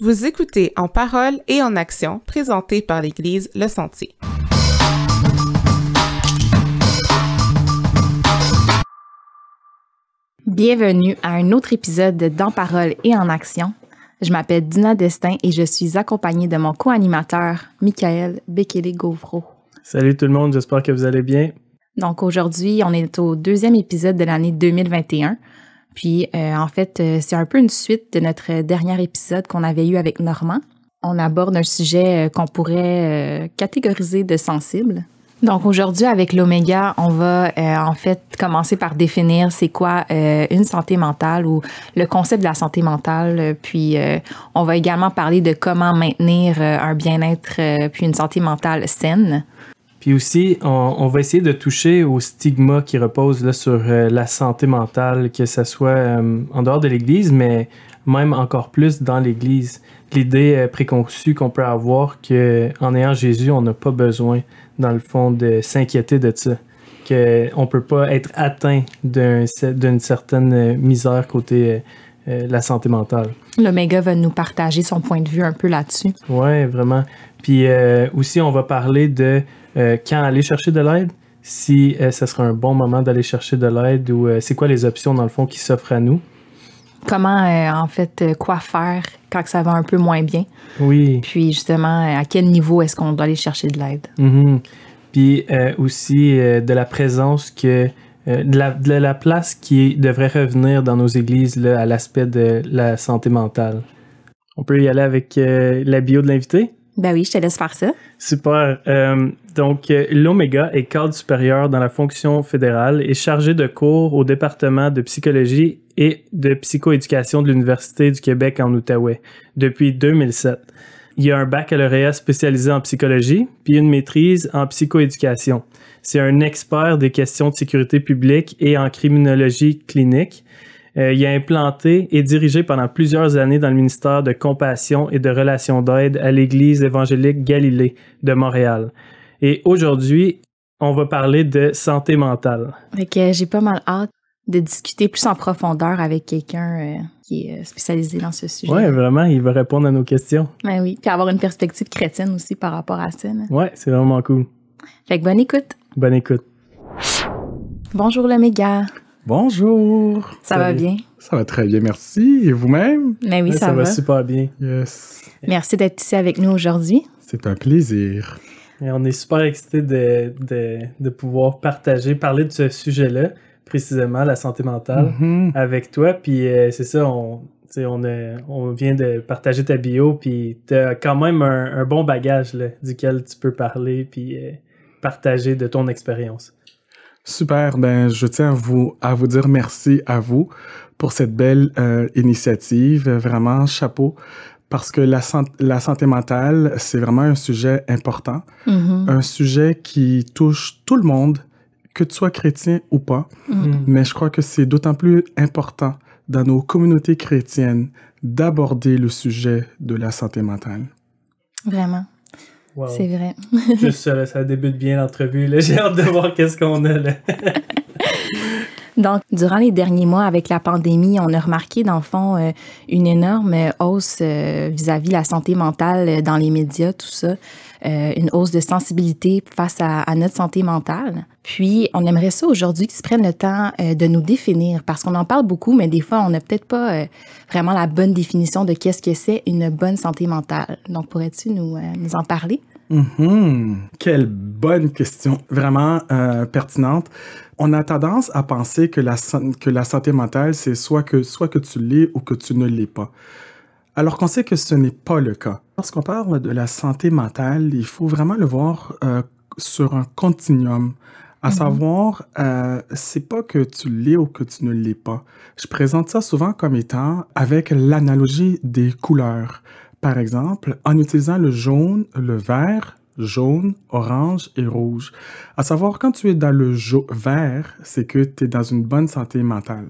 Vous écoutez En parole et en action, présenté par l'Église Le Sentier. Bienvenue à un autre épisode dans parole et en action. Je m'appelle Dina Destin et je suis accompagnée de mon co-animateur, Michael Bekele-Gauvreau. Salut tout le monde, j'espère que vous allez bien. Donc aujourd'hui, on est au deuxième épisode de l'année 2021. Puis, euh, en fait, euh, c'est un peu une suite de notre dernier épisode qu'on avait eu avec Normand. On aborde un sujet euh, qu'on pourrait catégoriser de sensible. Donc aujourd'hui avec l'oméga, on va en fait commencer par définir c'est quoi une santé mentale ou le concept de la santé mentale. Puis on va également parler de comment maintenir un bien-être puis une santé mentale saine. Puis aussi, on, va essayer de toucher au stigma qui repose sur euh, la santé mentale, que ce soit euh, en dehors de l'Église, mais même encore plus dans l'Église. L'idée euh, préconçue qu'on peut avoir qu'en ayant Jésus, on n'a pas besoin, dans le fond, de s'inquiéter de ça. Qu'on ne peut pas être atteint d'une certaine misère côté la santé mentale. L'Omega va nous partager son point de vue un peu là-dessus. Oui, vraiment. Puis aussi, on va parler de euh, quand aller chercher de l'aide, si ce euh, sera un bon moment d'aller chercher de l'aide ou euh, c'est quoi les options dans le fond qui s'offrent à nous. Comment, en fait, quoi faire quand ça va un peu moins bien. Oui. Puis justement, à quel niveau est-ce qu'on doit aller chercher de l'aide. Mm-hmm. Puis aussi de la présence que de la, place qui devrait revenir dans nos églises là, à l'aspect de la santé mentale. On peut y aller avec la bio de l'invité? Ben oui, je te laisse faire ça. Super. Euh, donc, euh, l'Oméga est cadre supérieur dans la fonction fédérale et chargé de cours au département de psychologie et de psychoéducation de l'Université du Québec en Outaouais depuis 2007. Il y a un baccalauréat spécialisé en psychologie, puis une maîtrise en psychoéducation. C'est un expert des questions de sécurité publique et en criminologie clinique. Euh, il a implanté et dirigé pendant plusieurs années dans le ministère de Compassion et de Relations d'aide à l'Église évangélique Galilée de Montréal. Et aujourd'hui, on va parler de santé mentale. que euh, j'ai pas mal hâte de discuter plus en profondeur avec quelqu'un euh, qui est spécialisé dans ce sujet. Oui, vraiment, il va répondre à nos questions. Ben oui, puis avoir une perspective chrétienne aussi par rapport à ça. Oui, c'est vraiment cool. Fait que bonne écoute. Bonne écoute. Bonjour le méga. Bonjour. Ça va bien? Ça va très bien, merci. Et vous-même? Mais ben oui, ben, ça ça, ça va. super bien. Yes. Merci d'être ici avec nous aujourd'hui. C'est un plaisir. Et on est super excités de, pouvoir partager, parler de ce sujet-là, précisément la santé mentale, mm-hmm. avec toi. Puis euh, c'est ça, on, on, vient de partager ta bio, puis tu as quand même un, bon bagage duquel tu peux parler, puis euh, partager de ton expérience. Super, ben je tiens à vous, à vous dire merci à vous pour cette belle euh, initiative. Euh, vraiment, chapeau, parce que la, santé, la santé mentale, c'est vraiment un sujet important, mm-hmm. un sujet qui touche tout le monde, que tu sois chrétien ou pas. Mm-hmm. Mais je crois que c'est d'autant plus important dans nos communautés chrétiennes d'aborder le sujet de la santé mentale. Vraiment. C'est vrai. Juste ça, ça débute bien l'entrevue. J'ai hâte de voir qu'est-ce qu'on a là. Donc, durant les derniers mois avec la pandémie, on a remarqué, dans le fond, euh, une énorme euh, hausse euh, vis-à-vis la santé mentale dans les médias, tout ça. une hausse de sensibilité face à, notre santé mentale. Puis, on aimerait ça aujourd'hui qu'ils prennent le temps de nous définir, parce qu'on en parle beaucoup, mais des fois, on n'a peut-être pas vraiment la bonne définition de qu'est-ce que c'est une bonne santé mentale. Donc, pourrais-tu nous en parler? Mhm. Quelle bonne question, vraiment euh, pertinente. On a tendance à penser que la, santé mentale, c'est soit que, tu l'es ou que tu ne l'es pas. Alors qu'on sait que ce n'est pas le cas. Lorsqu'on parle de la santé mentale, il faut vraiment le voir euh, sur un continuum. À mhm. savoir, euh, c'est pas que tu l'es ou que tu ne l'es pas. Je présente ça souvent comme étant avec l'analogie des couleurs par exemple, en utilisant le jaune, le vert, jaune, orange et rouge. À savoir, quand tu es dans le vert, c'est que tu es dans une bonne santé mentale.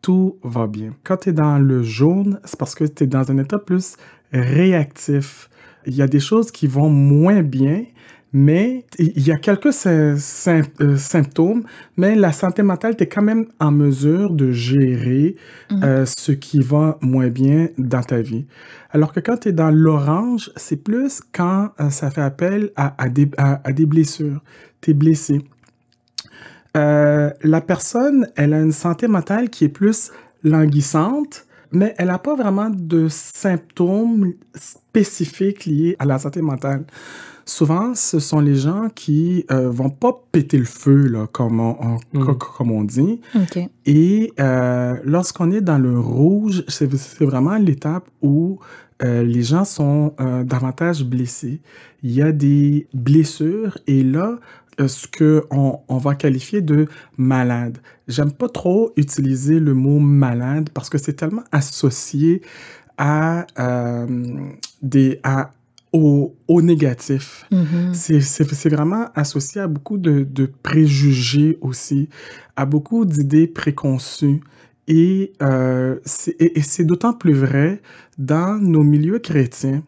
Tout va bien. Quand tu es dans le jaune, c'est parce que tu es dans un état plus réactif. Il y a des choses qui vont moins bien, mais il y a quelques euh, symptômes, mais la santé mentale, tu es quand même en mesure de gérer mmh. euh, ce qui va moins bien dans ta vie. Alors que quand tu es dans l'orange, c'est plus quand euh, ça fait appel à, des, blessures. Tu es blessé. la personne, elle a une santé mentale qui est plus languissante, mais elle n'a pas vraiment de symptômes spécifiques liés à la santé mentale souvent, ce sont les gens qui euh, vont pas péter le feu, là, comme, on, mm. comme on dit. Et euh, lorsqu'on est dans le rouge, c'est vraiment l'étape où euh, les gens sont davantage blessés. Il y a des blessures et là, ce qu'on on va qualifier de malade. J'aime pas trop utiliser le mot malade parce que c'est tellement associé à, des, à, au, négatif. Mm-hmm. C'est vraiment associé à beaucoup de, préjugés aussi, à beaucoup d'idées préconçues. Euh, et, c'est d'autant plus vrai dans nos milieux chrétiens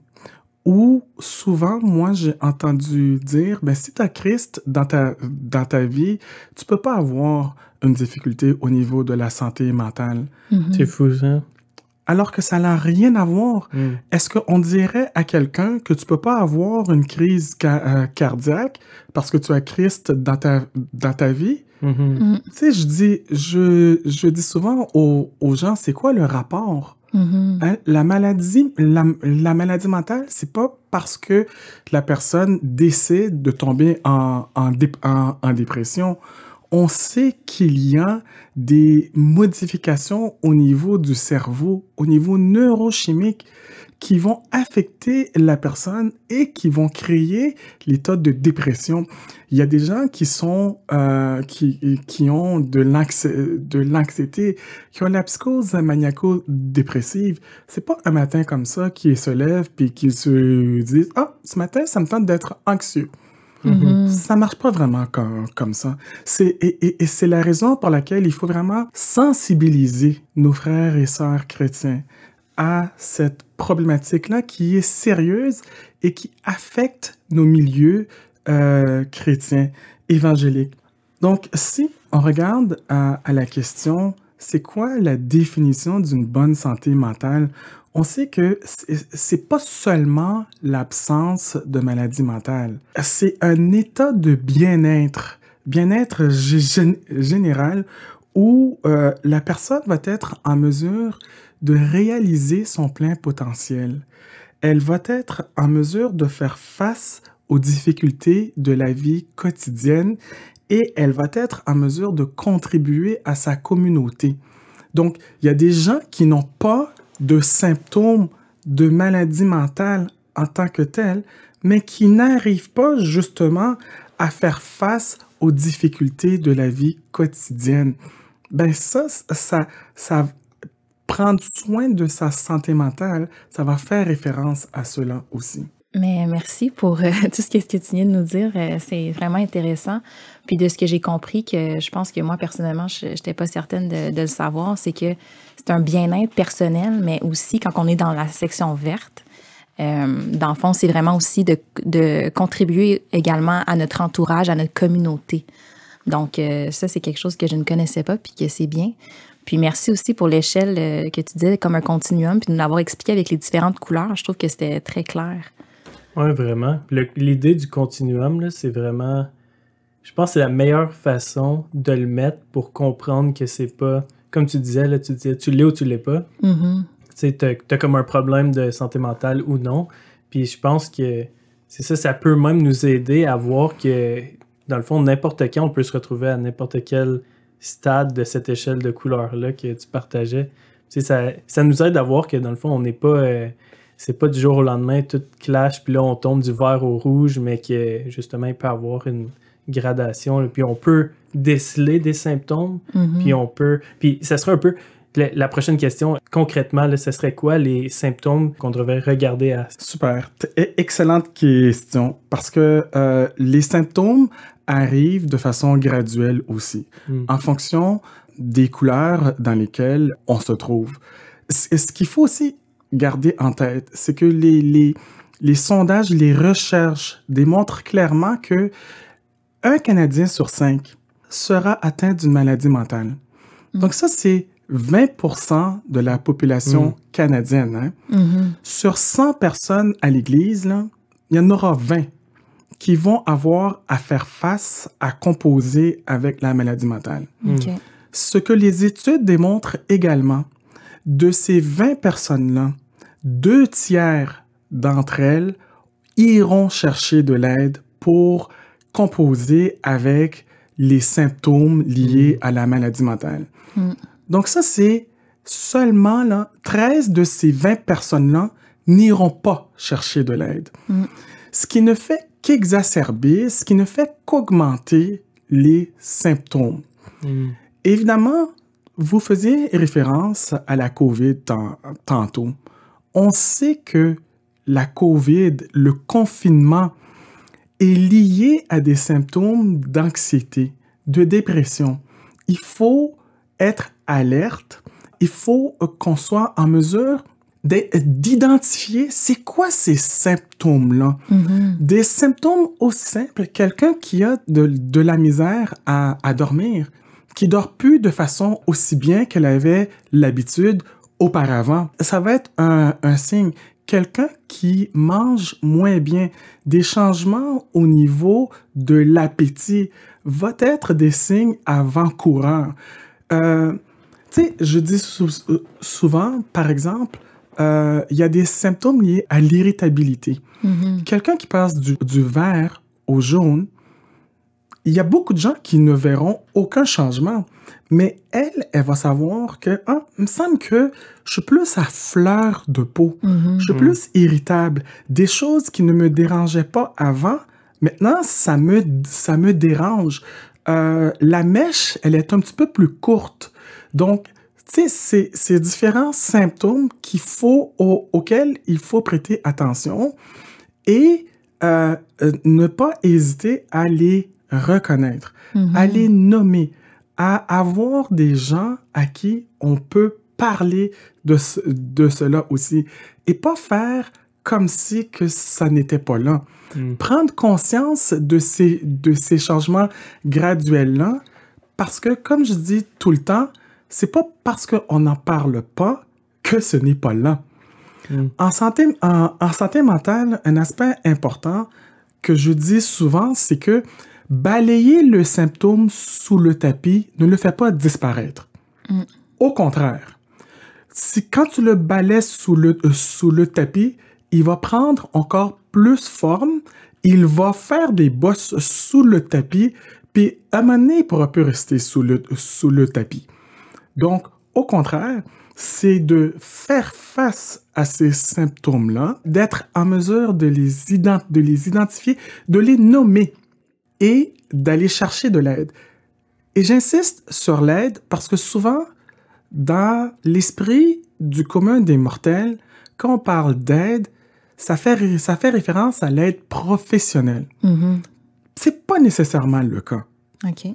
où souvent, moi, j'ai entendu dire, ben, si tu as Christ dans ta, dans ta vie, tu peux pas avoir une difficulté au niveau de la santé mentale. Mm-hmm. C'est ça alors que ça n'a rien à voir. Hmm. Est-ce qu'on dirait à quelqu'un que tu ne peux pas avoir une crise euh, cardiaque parce que tu as Christ dans ta, vie? Mm-hmm. Hmm. Tu sais, je dis, je, dis souvent aux, gens, c'est quoi le rapport? Mm-hmm. Hein, la, maladie, la, maladie mentale, c'est pas parce que la personne décide de tomber en dépression on sait qu'il y a des modifications au niveau du cerveau, au niveau neurochimique, qui vont affecter la personne et qui vont créer l'état de dépression. Il y a des gens qui sont euh, qui, qui ont de l'anxiété, qui ont la psychose maniaco-dépressive. C'est pas un matin comme ça qu'ils se lèvent puis qu'ils se disent ah ce matin ça me tente d'être anxieux. Mm-hmm. Mm-hmm. Ça marche pas vraiment comme, comme ça. C'est, et, et, c'est la raison pour laquelle il faut vraiment sensibiliser nos frères et sœurs chrétiens à cette problématique-là qui est sérieuse et qui affecte nos milieux euh, chrétiens évangéliques. Donc, si on regarde à la question, c'est quoi la définition d'une bonne santé mentale? on sait que c'est pas seulement l'absence de maladie mentale, c'est un état de bien-être, bien-être général où euh, la personne va être en mesure de réaliser son plein potentiel. Elle va être en mesure de faire face aux difficultés de la vie quotidienne et elle va être en mesure de contribuer à sa communauté. Donc, il y a des gens qui n'ont pas de symptômes de maladie mentale en tant que telle, mais qui n'arrivent pas justement à faire face aux difficultés de la vie quotidienne. Ben ça, ça, ça, prendre soin de sa santé mentale, ça va faire référence à cela aussi. Mais merci pour euh, tout ce que, tu viens de nous dire. Euh, c'est vraiment intéressant. Puis de ce que j'ai compris, que je pense que moi, personnellement, je n'étais pas certaine de, le savoir, c'est que c'est un bien-être personnel, mais aussi quand on est dans la section verte, euh, dans le fond, c'est vraiment aussi de, de, contribuer également à notre entourage, à notre communauté. Donc, euh, ça, c'est quelque chose que je ne connaissais pas, puis que c'est bien. Puis merci aussi pour l'échelle que tu disais comme un continuum, puis de nous l'avoir expliqué avec les différentes couleurs. Je trouve que c'était très clair. Oui, vraiment. L'idée du continuum, c'est vraiment. Je pense que c'est la meilleure façon de le mettre pour comprendre que c'est pas. Comme tu disais, là, tu tu l'es ou tu l'es pas. Mm-hmm. Tu sais, t'as comme un problème de santé mentale ou non. Puis je pense que c'est ça, ça peut même nous aider à voir que, dans le fond, n'importe qui on peut se retrouver à n'importe quel stade de cette échelle de couleurs-là que tu partageais. Tu ça, nous aide à voir que, dans le fond, on n'est pas. Euh, c'est pas du jour au lendemain, tout clash, puis là, on tombe du vert au rouge, mais que justement, il peut avoir une gradation, puis on peut déceler des symptômes, mm-hmm. puis on peut. Puis ça serait un peu. La, prochaine question, concrètement, là, ce serait quoi les symptômes qu'on devrait regarder à. Super. Excellente question. Parce que euh, les symptômes arrivent de façon graduelle aussi, mm. en fonction des couleurs dans lesquelles on se trouve. ce qu'il faut aussi garder en tête, c'est que les, les, sondages, les recherches démontrent clairement que un Canadien sur cinq sera atteint d'une maladie mentale. Mm. Donc ça, c'est 20 de la population mm. canadienne. Hein. Mm-hmm. Sur 100 personnes à l'Église, il y en aura 20 qui vont avoir à faire face à composer avec la maladie mentale. Mm. Ce que les études démontrent également, de ces 20 personnes-là, deux tiers d'entre elles iront chercher de l'aide pour composer avec les symptômes liés mm. à la maladie mentale. Mm. Donc ça, c'est seulement là, 13 de ces 20 personnes-là n'iront pas chercher de l'aide. Mm. Ce qui ne fait qu'exacerber, ce qui ne fait qu'augmenter les symptômes. Évidemment, vous faisiez référence à la COVID tantôt on sait que la COVID, le confinement, est lié à des symptômes d'anxiété, de dépression. Il faut être alerte, il faut euh, qu'on soit en mesure d'identifier c'est quoi ces symptômes-là. Mm-hmm. Des symptômes aussi simples, quelqu'un qui a de, la misère à, dormir, qui dort plus de façon aussi bien qu'elle avait l'habitude auparavant, ça va être un, signe. Quelqu'un qui mange moins bien, des changements au niveau de l'appétit, va être des signes avant-coureurs. Euh, tu sais, je dis souvent, par exemple, euh, il y a des symptômes liés à l'irritabilité. Mm-hmm. Quelqu'un qui passe du vert au jaune, il y a beaucoup de gens qui ne verront aucun changement, mais elle, elle va savoir que, ah, il me semble que je suis plus à fleur de peau, mm-hmm. je suis plus irritable. Des choses qui ne me dérangeaient pas avant, maintenant, ça me, ça me dérange. Euh, la mèche, elle est un petit peu plus courte. Donc, tu sais, c'est différents symptômes qu'il faut, auxquels il faut prêter attention et euh, euh, ne pas hésiter à les reconnaître, mm-hmm. aller à les nommer, à avoir des gens à qui on peut parler de, de cela aussi et pas faire comme si que ça n'était pas là. Mm. Prendre conscience de ces, de ces changements graduels-là parce que, comme je dis tout le temps, c'est pas parce qu'on n'en parle pas que ce n'est pas là. Mm. En, santé, en, en santé mentale, un aspect important que je dis souvent, c'est que balayer le symptôme sous le tapis ne le fait pas disparaître. Mm. Au contraire, si quand tu le balais sous le, euh, sous le tapis, il va prendre encore plus forme, il va faire des bosses sous le tapis, puis à un moment pourra plus rester sous le, sous le tapis. Donc, au contraire, c'est de faire face à ces symptômes-là, d'être en mesure de les, de les identifier, de les nommer et d'aller chercher de l'aide. Et j'insiste sur l'aide parce que souvent, dans l'esprit du commun des mortels, quand on parle d'aide, ça fait, référence à l'aide professionnelle. Mm-hmm. C'est pas nécessairement le cas. OK.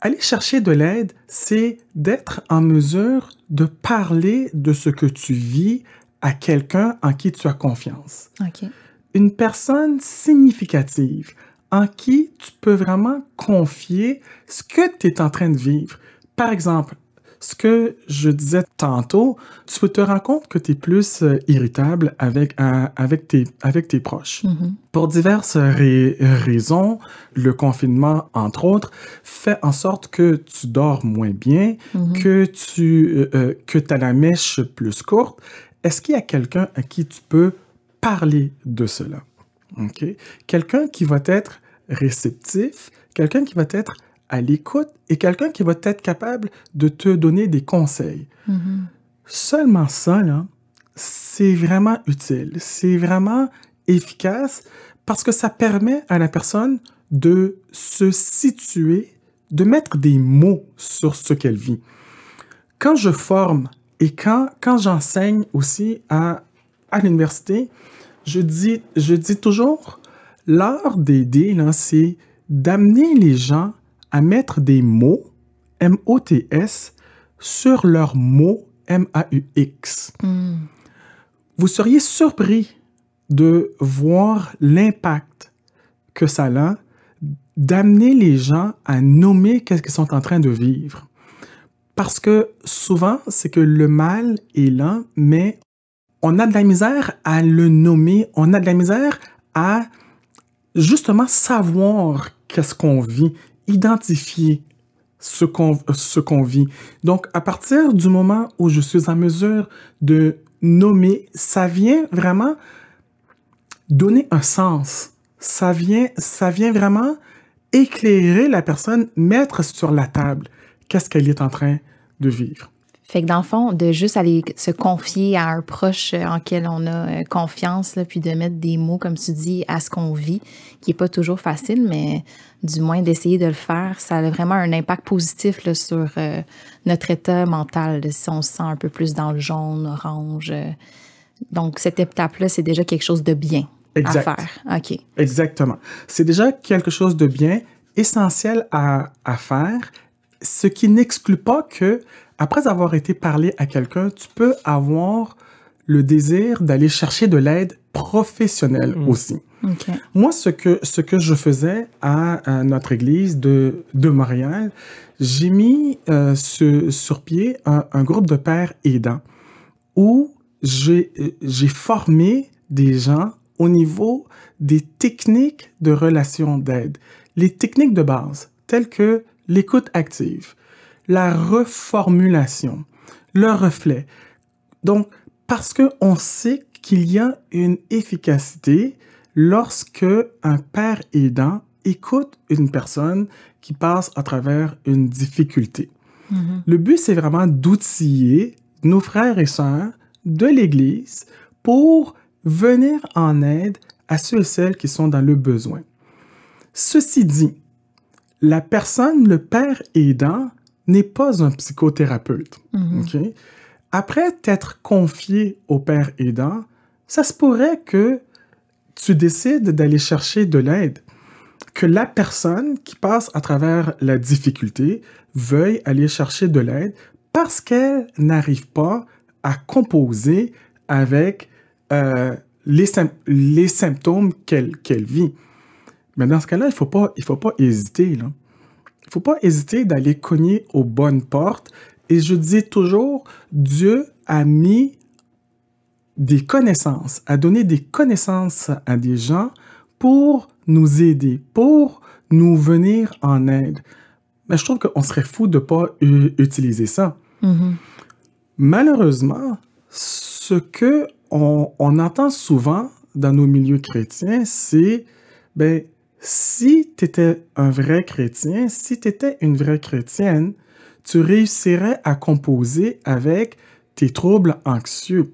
Aller chercher de l'aide, c'est d'être en mesure de parler de ce que tu vis à quelqu'un en qui tu as confiance. OK. Une personne significative, en qui tu peux vraiment confier ce que tu es en train de vivre. Par exemple, ce que je disais tantôt, tu peux te rendre compte que tu es plus euh, irritable avec, tes, proches. Mm-hmm. Pour diverses raisons, le confinement, entre autres, fait en sorte que tu dors moins bien, mm-hmm. que tu euh, euh, as la mèche plus courte. Est-ce qu'il y a quelqu'un à qui tu peux parler de cela? Quelqu'un qui va être réceptif, quelqu'un qui va être à l'écoute et quelqu'un qui va être capable de te donner des conseils. Mm-hmm. Seulement ça, c'est vraiment utile, c'est vraiment efficace parce que ça permet à la personne de se situer, de mettre des mots sur ce qu'elle vit. Quand je forme et quand, j'enseigne aussi à l'université, je dis, je dis toujours, l'art d'aider, c'est d'amener les gens à mettre des mots, M-O-T-S, sur leurs mots, M-A-U-X. Hmm. Vous seriez surpris de voir l'impact que ça a d'amener les gens à nommer qu'est-ce qu'ils sont en train de vivre. Parce que souvent, c'est que le mal est là, mais on a de la misère à le nommer, on a de la misère à justement savoir qu'est-ce qu'on vit, identifier ce qu'on vit. Donc à partir du moment où je suis en mesure de nommer, ça vient vraiment donner un sens. Ça vient ça vient vraiment éclairer la personne, mettre sur la table qu'est-ce qu'elle est en train de vivre. Fait que dans le fond, de juste aller se confier à un proche euh, en qui on a euh, confiance, puis de mettre des mots, comme tu dis, à ce qu'on vit, qui n'est pas toujours facile, mais du moins d'essayer de le faire, ça a vraiment un impact positif sur euh, notre état mental, si on se sent un peu plus dans le jaune, orange. donc, cette étape-là, c'est déjà quelque chose de bien à faire. OK. Exactement. C'est déjà quelque chose de bien, essentiel à, à faire, ce qui n'exclut pas que après avoir été parlé à quelqu'un, tu peux avoir le désir d'aller chercher de l'aide professionnelle mm. aussi. Okay. Moi, ce que, ce que je faisais à, notre église de, de Montréal, j'ai mis euh, ce, sur pied un, un, groupe de pères aidants où j'ai euh, formé des gens au niveau des techniques de relations d'aide, les techniques de base, telles que l'écoute active, la reformulation, le reflet. Donc, parce qu'on sait qu'il y a une efficacité lorsque un père aidant écoute une personne qui passe à travers une difficulté. Mm-hmm. Le but, c'est vraiment d'outiller nos frères et sœurs de l'Église pour venir en aide à ceux et celles qui sont dans le besoin. Ceci dit, la personne, le père aidant, n'est pas un psychothérapeute. Mm-hmm. Après t'être confié au père aidant, ça se pourrait que tu décides d'aller chercher de l'aide, que la personne qui passe à travers la difficulté veuille aller chercher de l'aide parce qu'elle n'arrive pas à composer avec euh, les, symptômes qu'elle vit. Mais dans ce cas-là, il ne faut, pas, faut pas hésiter. Là. Il ne faut pas hésiter d'aller cogner aux bonnes portes. Et je dis toujours, Dieu a mis des connaissances, a donné des connaissances à des gens pour nous aider, pour nous venir en aide. Mais je trouve qu'on serait fou de ne pas utiliser ça. Mm-hmm. Malheureusement, ce que on, entend souvent dans nos milieux chrétiens, c'est ben si tu étais un vrai chrétien, si tu étais une vraie chrétienne, tu réussirais à composer avec tes troubles anxieux.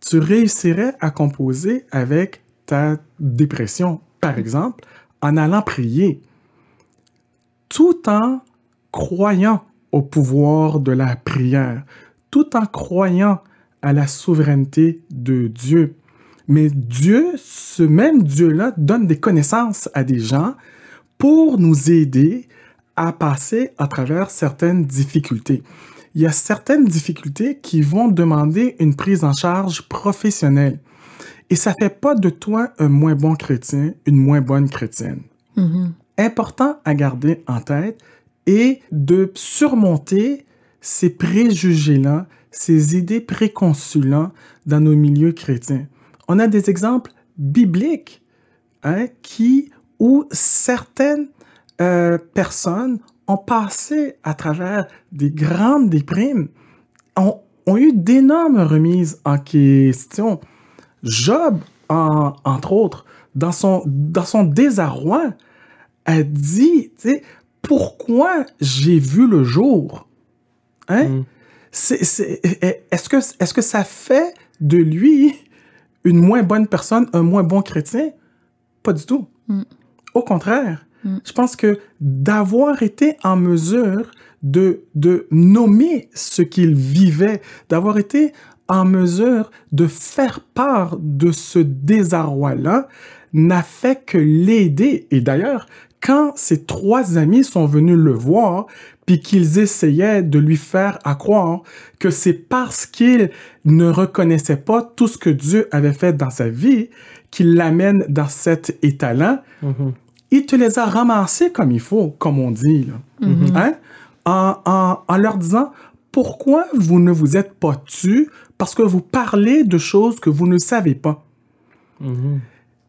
Tu réussirais à composer avec ta dépression, par exemple, en allant prier, tout en croyant au pouvoir de la prière, tout en croyant à la souveraineté de Dieu. Mais Dieu, ce même Dieu-là, donne des connaissances à des gens pour nous aider à passer à travers certaines difficultés. Il y a certaines difficultés qui vont demander une prise en charge professionnelle. Et ça ne fait pas de toi un moins bon chrétien, une moins bonne chrétienne. Mm-hmm. Important à garder en tête et de surmonter ces préjugés-là, ces idées préconçues-là dans nos milieux chrétiens. On a des exemples bibliques hein, qui, où certaines euh, personnes ont passé à travers des grandes déprimes, ont, eu d'énormes remises en question. Job, entre autres, dans son, dans son désarroi, a dit, pourquoi j'ai vu le jour? Hein? Mm. Est-ce que, est -ce que ça fait de lui une moins bonne personne, un moins bon chrétien. Pas du tout. Mm. Au contraire, mm. je pense que d'avoir été en mesure de, de nommer ce qu'il vivait, d'avoir été en mesure de faire part de ce désarroi-là, n'a fait que l'aider. Et d'ailleurs, quand ses trois amis sont venus le voir, puis qu'ils essayaient de lui faire à croire que c'est parce qu'il ne reconnaissait pas tout ce que Dieu avait fait dans sa vie qu'il l'amène dans cet état-là, mm-hmm. il te les a ramassés comme il faut, comme on dit, mm-hmm. hein? en, leur disant, pourquoi vous ne vous êtes pas tués parce que vous parlez de choses que vous ne savez pas. Mm-hmm.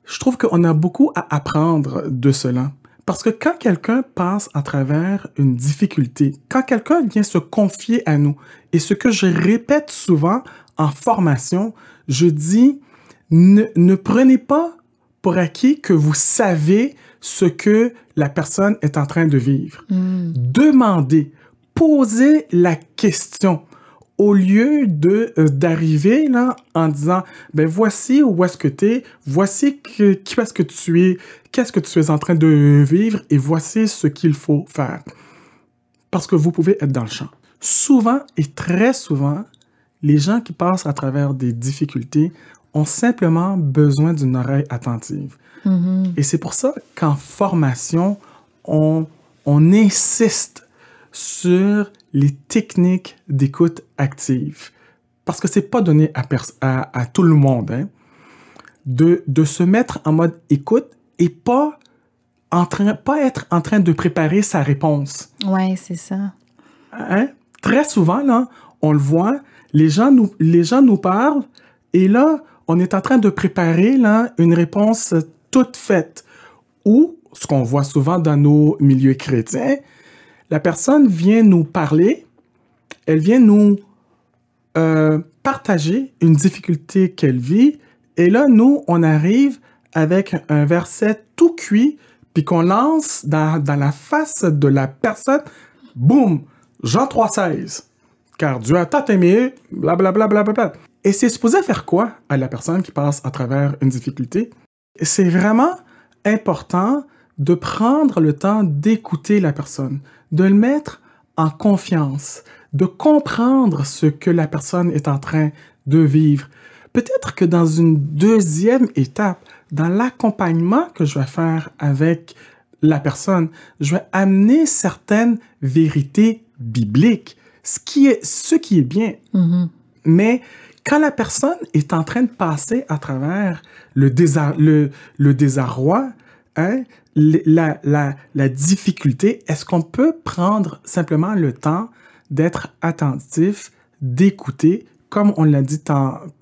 Je trouve qu'on a beaucoup à apprendre de cela. Parce que quand quelqu'un passe à travers une difficulté, quand quelqu'un vient se confier à nous, et ce que je répète souvent en formation, je dis, ne, prenez pas pour acquis que vous savez ce que la personne est en train de vivre. Hmm. Demandez, posez la question au lieu de euh, d'arriver là en disant ben voici où est-ce que tu es, voici qui est-ce que tu es, qu'est-ce que tu es en train de vivre et voici ce qu'il faut faire. Parce que vous pouvez être dans le champ. Souvent et très souvent, les gens qui passent à travers des difficultés ont simplement besoin d'une oreille attentive. Mm-hmm. Et c'est pour ça qu'en formation, on, on insiste sur les techniques d'écoute active. Parce que n'est pas donné à, tout le monde hein. de, se mettre en mode écoute et pas, pas être en train de préparer sa réponse. Oui, c'est ça. Hein? Très souvent, là, on le voit, les gens nous, les gens nous parlent et là, on est en train de préparer là, une réponse toute faite. Ou, ce qu'on voit souvent dans nos milieux chrétiens, la personne vient nous parler, elle vient nous euh, partager une difficulté qu'elle vit, et là, nous, on arrive avec un verset tout cuit, puis qu'on lance dans, la face de la personne, boum, Jean 3,16. Car Dieu a tant aimé, blablabla. Bla, bla, bla, et c'est supposé faire quoi à la personne qui passe à travers une difficulté? C'est vraiment important de prendre le temps d'écouter la personne, de le mettre en confiance, de comprendre ce que la personne est en train de vivre. Peut-être que dans une deuxième étape, dans l'accompagnement que je vais faire avec la personne, je vais amener certaines vérités bibliques, ce qui est, ce qui est bien. Mm-hmm. Mais quand la personne est en train de passer à travers le, le désarroi, hein, la, difficulté, est-ce qu'on peut prendre simplement le temps d'être attentif, d'écouter, comme on l'a dit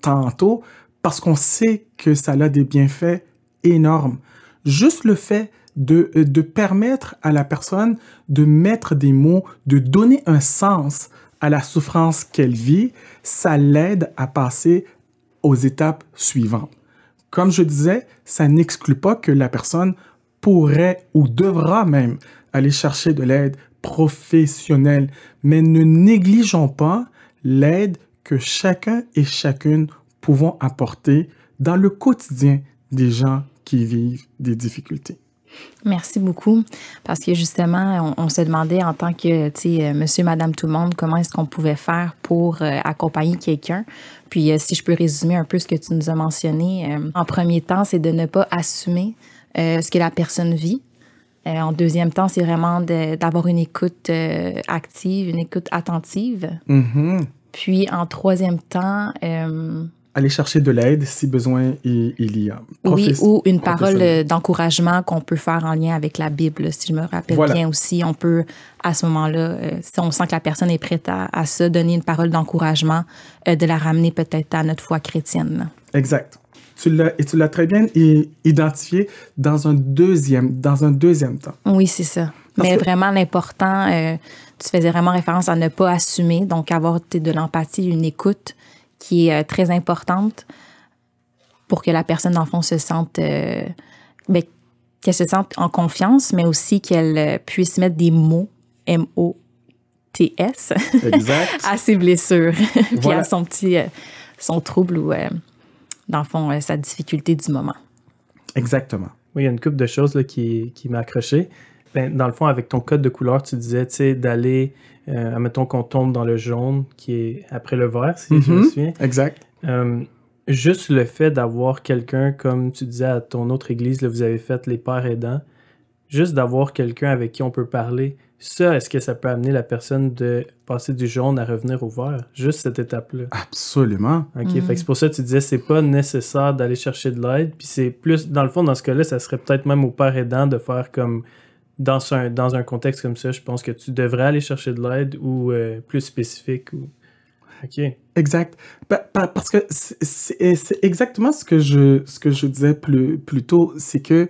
tantôt, parce qu'on sait que ça a des bienfaits énormes. Juste le fait de, euh, de permettre à la personne de mettre des mots, de donner un sens à la souffrance qu'elle vit, ça l'aide à passer aux étapes suivantes. Comme je disais, ça n'exclut pas que la personne pourrait ou devra même aller chercher de l'aide professionnelle, mais ne négligeons pas l'aide que chacun et chacune pouvons apporter dans le quotidien des gens qui vivent des difficultés. Merci beaucoup. Parce que justement, on, se demandait en tant que euh, monsieur, madame, tout le monde, comment est-ce qu'on pouvait faire pour euh, accompagner quelqu'un. Puis, euh, si je peux résumer un peu ce que tu nous as mentionné, en premier temps, c'est de ne pas assumer euh, ce que la personne vit. Euh, en deuxième temps, c'est vraiment d'avoir une écoute euh, active, une écoute attentive. Mm-hmm. Puis en troisième temps, aller chercher de l'aide si besoin il y a. oui, ou une parole d'encouragement qu'on peut faire en lien avec la Bible, si je me rappelle bien aussi. On peut, à ce moment-là, si on sent que la personne est prête à, se donner une parole d'encouragement, de la ramener peut-être à notre foi chrétienne. Exact tu l'as très bien identifié dans un deuxième, dans un deuxième temps. Oui, c'est ça. Mais vraiment, l'important, euh, tu faisais vraiment référence à ne pas assumer, donc avoir de l'empathie, une écoute qui est euh, très importante pour que la personne, en fond, se sente... Euh, ben, qu'elle se sente en confiance, mais aussi qu'elle puisse mettre des mots, M-O-T-S, à ses blessures, puis à son petit, son trouble ou dans le fond, euh, sa difficulté du moment. Exactement. Oui, il y a une coupe de choses qui, qui m'a accroché. Ben, dans le fond, avec ton code de couleur, tu disais, tu sais, d'aller, à euh, admettons qu'on tombe dans le jaune qui est après le vert, si je me mhm. souviens. Exact. Euh, juste le fait d'avoir quelqu'un, comme tu disais à ton autre église, là, vous avez fait les pères aidants, juste d'avoir quelqu'un avec qui on peut parler, ça, est-ce que ça peut amener la personne de passer du jaune à revenir au vert? Juste cette étape-là. Absolument. OK, mm-hmm. c'est pour ça que tu disais c'est pas nécessaire d'aller chercher de l'aide. Puis c'est plus, dans le fond, dans ce cas-là, ça serait peut-être même au père aidant de faire comme dans un, dans un contexte comme ça, je pense que tu devrais aller chercher de l'aide ou euh, plus spécifique. Ou... OK. Exact. parce que c'est exactement ce que je, ce que je disais plus, plus tôt, c'est que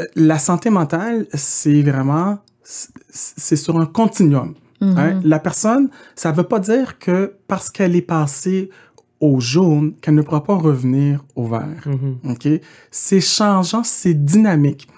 euh, la santé mentale, c'est vraiment c'est sur un continuum. Mm-hmm. Hein? La personne, ça ne veut pas dire que parce qu'elle est passée au jaune, qu'elle ne pourra pas revenir au vert. Mm-hmm. Ok C'est changeant, c'est dynamique.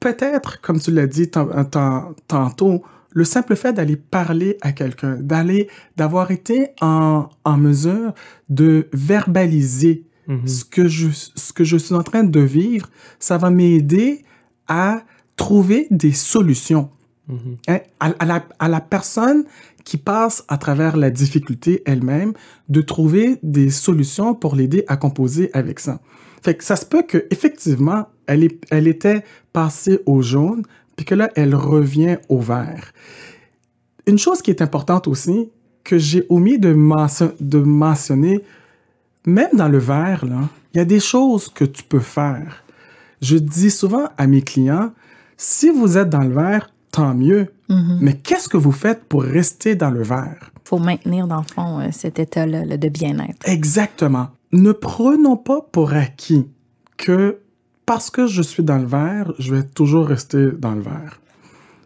Peut-être, comme tu l'as dit tantôt, le simple fait d'aller parler à quelqu'un, d'aller, d'avoir été en, mesure de verbaliser mm-hmm. ce, que je, ce que je suis en train de vivre, ça va m'aider à trouver des solutions mhm. hein, à, la, à, la, personne qui passe à travers la difficulté elle-même, de trouver des solutions pour l'aider à composer avec ça. Fait que ça se peut qu'effectivement, elle, elle était passée au jaune, puis que là, elle revient au vert. Une chose qui est importante aussi, que j'ai omis de, de mentionner, même dans le vert, il y a des choses que tu peux faire. Je dis souvent à mes clients, si vous êtes dans le verre, tant mieux. Mhm. Mais qu'est-ce que vous faites pour rester dans le verre? Il faut maintenir, dans le fond, euh, cet état-là de bien-être. Exactement. Ne prenons pas pour acquis que parce que je suis dans le verre, je vais toujours rester dans le verre.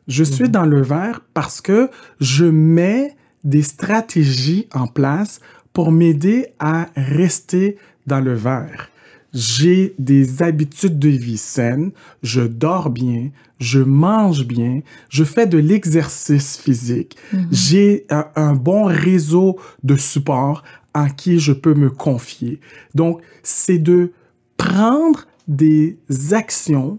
Je suis mhm. dans le verre parce que je mets des stratégies en place pour m'aider à rester dans le verre j'ai des habitudes de vie saines, je dors bien, je mange bien, je fais de l'exercice physique, mm-hmm. j'ai un, bon réseau de support en qui je peux me confier. Donc, c'est de prendre des actions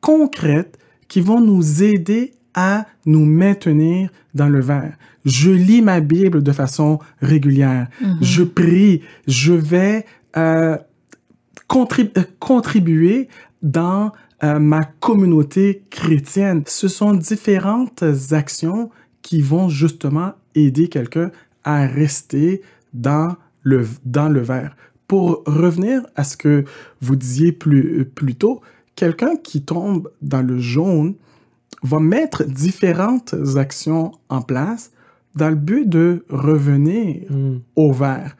concrètes qui vont nous aider à nous maintenir dans le verre. Je lis ma Bible de façon régulière. Mm-hmm. Je prie. Je vais euh, euh, contribuer dans euh, ma communauté chrétienne. Ce sont différentes actions qui vont justement aider quelqu'un à rester dans le, vert. Pour revenir à ce que vous disiez plus, euh, plus tôt, quelqu'un qui tombe dans le jaune va mettre différentes actions en place dans le but de revenir hmm. au vert.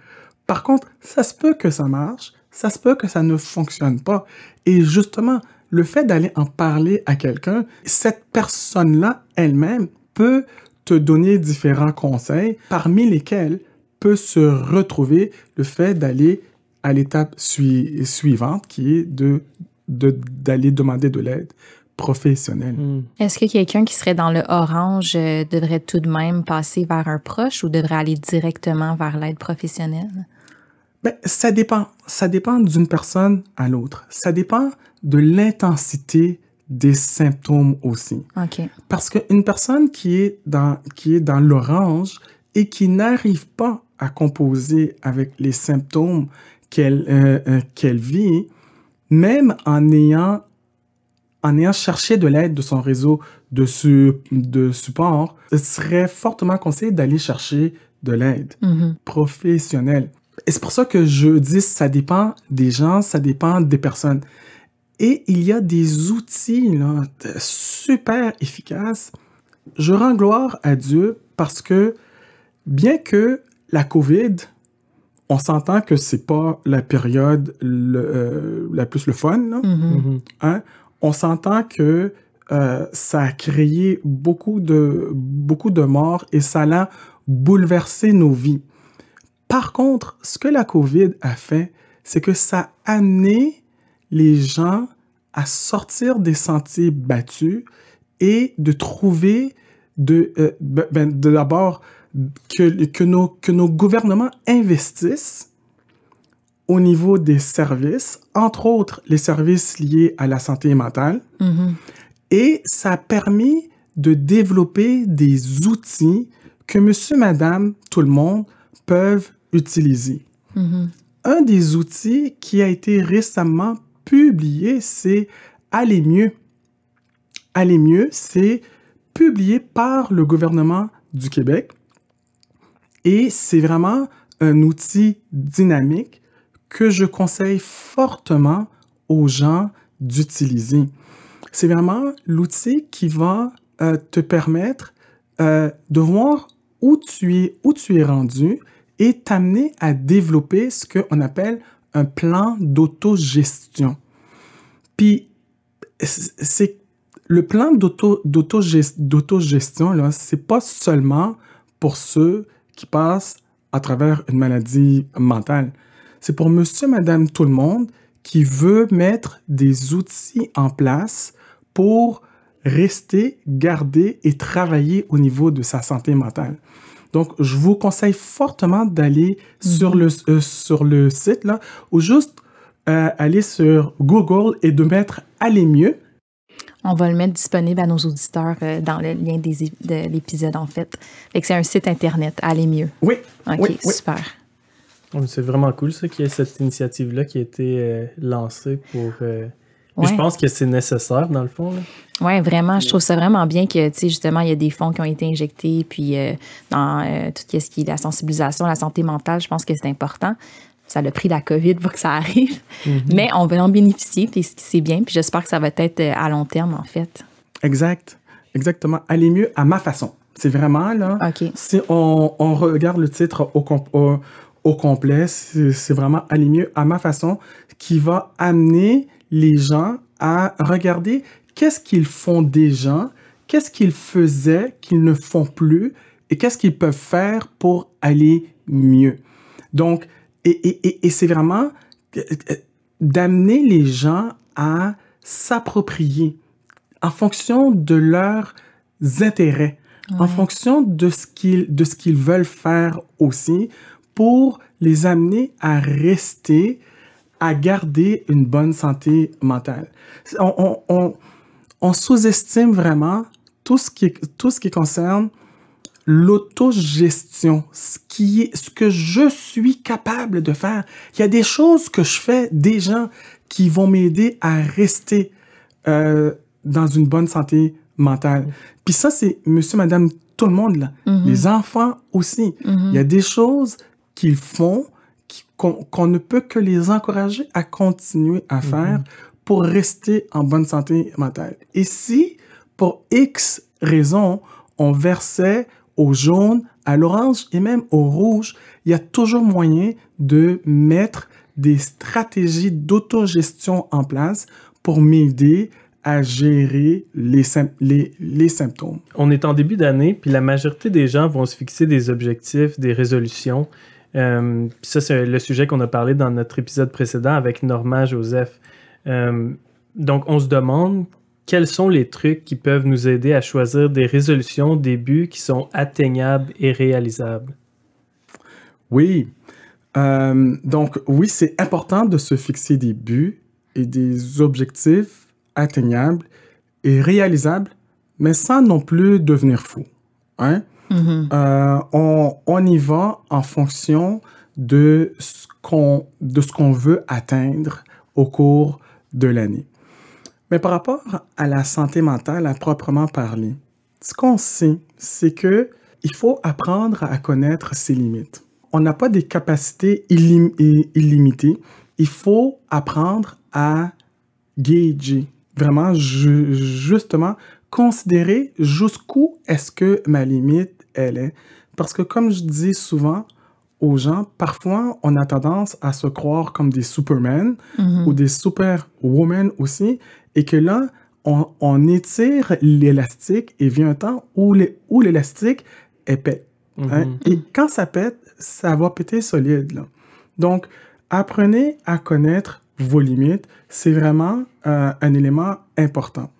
Par contre, ça se peut que ça marche, ça se peut que ça ne fonctionne pas. Et justement, le fait d'aller en parler à quelqu'un, cette personne-là elle-même peut te donner différents conseils, parmi lesquels peut se retrouver le fait d'aller à l'étape suivante, qui est de d'aller demander de l'aide professionnelle. Hmm. Est-ce que quelqu'un qui serait dans le orange euh, devrait tout de même passer vers un proche ou devrait aller directement vers l'aide professionnelle? Ben, ça dépend ça dépend d'une personne à l'autre. Ça dépend de l'intensité des symptômes aussi. Parce qu'une personne qui est dans, qui est dans l'orange et qui n'arrive pas à composer avec les symptômes qu'elle euh, euh, vit, même en ayant, en ayant cherché de l'aide de son réseau de, su, de support, serait fortement conseillé d'aller chercher de l'aide mm-hmm. professionnelle. Et c'est pour ça que je dis ça dépend des gens, ça dépend des personnes. Et il y a des outils super efficaces. Je rends gloire à Dieu parce que bien que la COVID, on s'entend que c'est pas la période euh, la plus le fun. Mm-hmm. Mm-hmm. Hein? On s'entend que euh, ça a créé beaucoup de, beaucoup de morts et ça a bouleversé nos vies. Par contre, ce que la COVID a fait, c'est que ça a amené les gens à sortir des sentiers battus et de trouver de, euh, ben, ben, d'abord que, nos, que nos gouvernements investissent au niveau des services, entre autres les services liés à la santé mentale. Mm-hmm. Et ça a permis de développer des outils que monsieur, madame, tout le monde peuvent utiliser. Mm-hmm. Un des outils qui a été récemment publié, c'est Aller mieux. Aller mieux, c'est publié par le gouvernement du Québec et c'est vraiment un outil dynamique que je conseille fortement aux gens d'utiliser. C'est vraiment l'outil qui va euh, te permettre euh, de voir où tu es, où tu es rendu est amené à développer ce qu'on appelle un plan d'autogestion. Puis, c'est le plan d'autogestion, ce n'est pas seulement pour ceux qui passent à travers une maladie mentale. C'est pour monsieur, madame, tout le monde qui veut mettre des outils en place pour rester, garder et travailler au niveau de sa santé mentale. Donc, je vous conseille fortement d'aller mhm. sur, le, euh, sur le site, là, ou juste euh, aller sur Google et de mettre Aller mieux. On va le mettre disponible à nos auditeurs euh, dans le lien de l'épisode, en fait. fait c'est un site Internet, Aller mieux. Oui. OK, super. C'est vraiment cool, ça, qu'il y ait cette initiative-là qui a été lancée pour... Je pense que c'est nécessaire, dans le fond. Là. Oui, vraiment. Je trouve ça vraiment bien que, tu sais, justement, il y a des fonds qui ont été injectés, puis euh, dans euh, tout ce qui est la sensibilisation, la santé mentale, je pense que c'est important. Ça a de la COVID pour que ça arrive, mm-hmm. mais on va en bénéficier, puis c'est bien, puis j'espère que ça va être euh, à long terme, en fait. Exact. Exactement. Aller mieux à ma façon. C'est vraiment, là, si on, on, regarde le titre au, au, au complet, c'est vraiment aller mieux à ma façon qui va amener les gens à regarder qu'est-ce qu'ils font des gens? qu'est-ce qu'ils faisaient qu'ils ne font plus et qu'est-ce qu'ils peuvent faire pour aller mieux. Donc, et, et, et c'est vraiment euh, euh, d'amener les gens à s'approprier en fonction de leurs intérêts, en fonction de ce qu'ils de ce qu'ils veulent faire aussi pour les amener à rester à garder une bonne santé mentale. on, on, on sous-estime vraiment tout ce qui, tout ce qui concerne l'autogestion, ce, qui ce que je suis capable de faire. Il y a des choses que je fais, des gens qui vont m'aider à rester euh, dans une bonne santé mentale. Puis ça, c'est monsieur, madame, tout le monde, là. Mm-hmm. les enfants aussi. Mm-hmm. Il y a des choses qu'ils font qu'on ne peut que les encourager à continuer à mm-hmm. faire pour rester en bonne santé mentale. Et si, pour X raisons, on versait au jaune, à l'orange et même au rouge, il y a toujours moyen de mettre des stratégies d'autogestion en place pour m'aider à gérer les, les, symptômes. On est en début d'année, puis la majorité des gens vont se fixer des objectifs, des résolutions. Euh, ça, c'est le sujet qu'on a parlé dans notre épisode précédent avec Norma Joseph. Euh, donc, on se demande quels sont les trucs qui peuvent nous aider à choisir des résolutions, des buts qui sont atteignables et réalisables? Oui. Euh, donc, oui, c'est important de se fixer des buts et des objectifs atteignables et réalisables, mais sans non plus devenir fou. Hein? Mm-hmm. Euh, on, y va en fonction de ce qu'on veut atteindre au cours de l'année. Mais par rapport à la santé mentale à proprement parler, ce qu'on sait, c'est que il faut apprendre à connaître ses limites. On n'a pas des capacités euh, illimitées. Il faut apprendre à gager, vraiment justement considérer jusqu'où est-ce que ma limite elle est. Parce que comme je dis souvent, aux gens, parfois, on a tendance à se croire comme des supermen mhm. ou des superwomen aussi, et que là, on, on étire l'élastique et vient un temps où, l'élastique est pète. Hein. Mhm. Et quand ça pète, ça va péter solide. Là. Donc, apprenez à connaître vos limites. C'est vraiment euh, un élément important.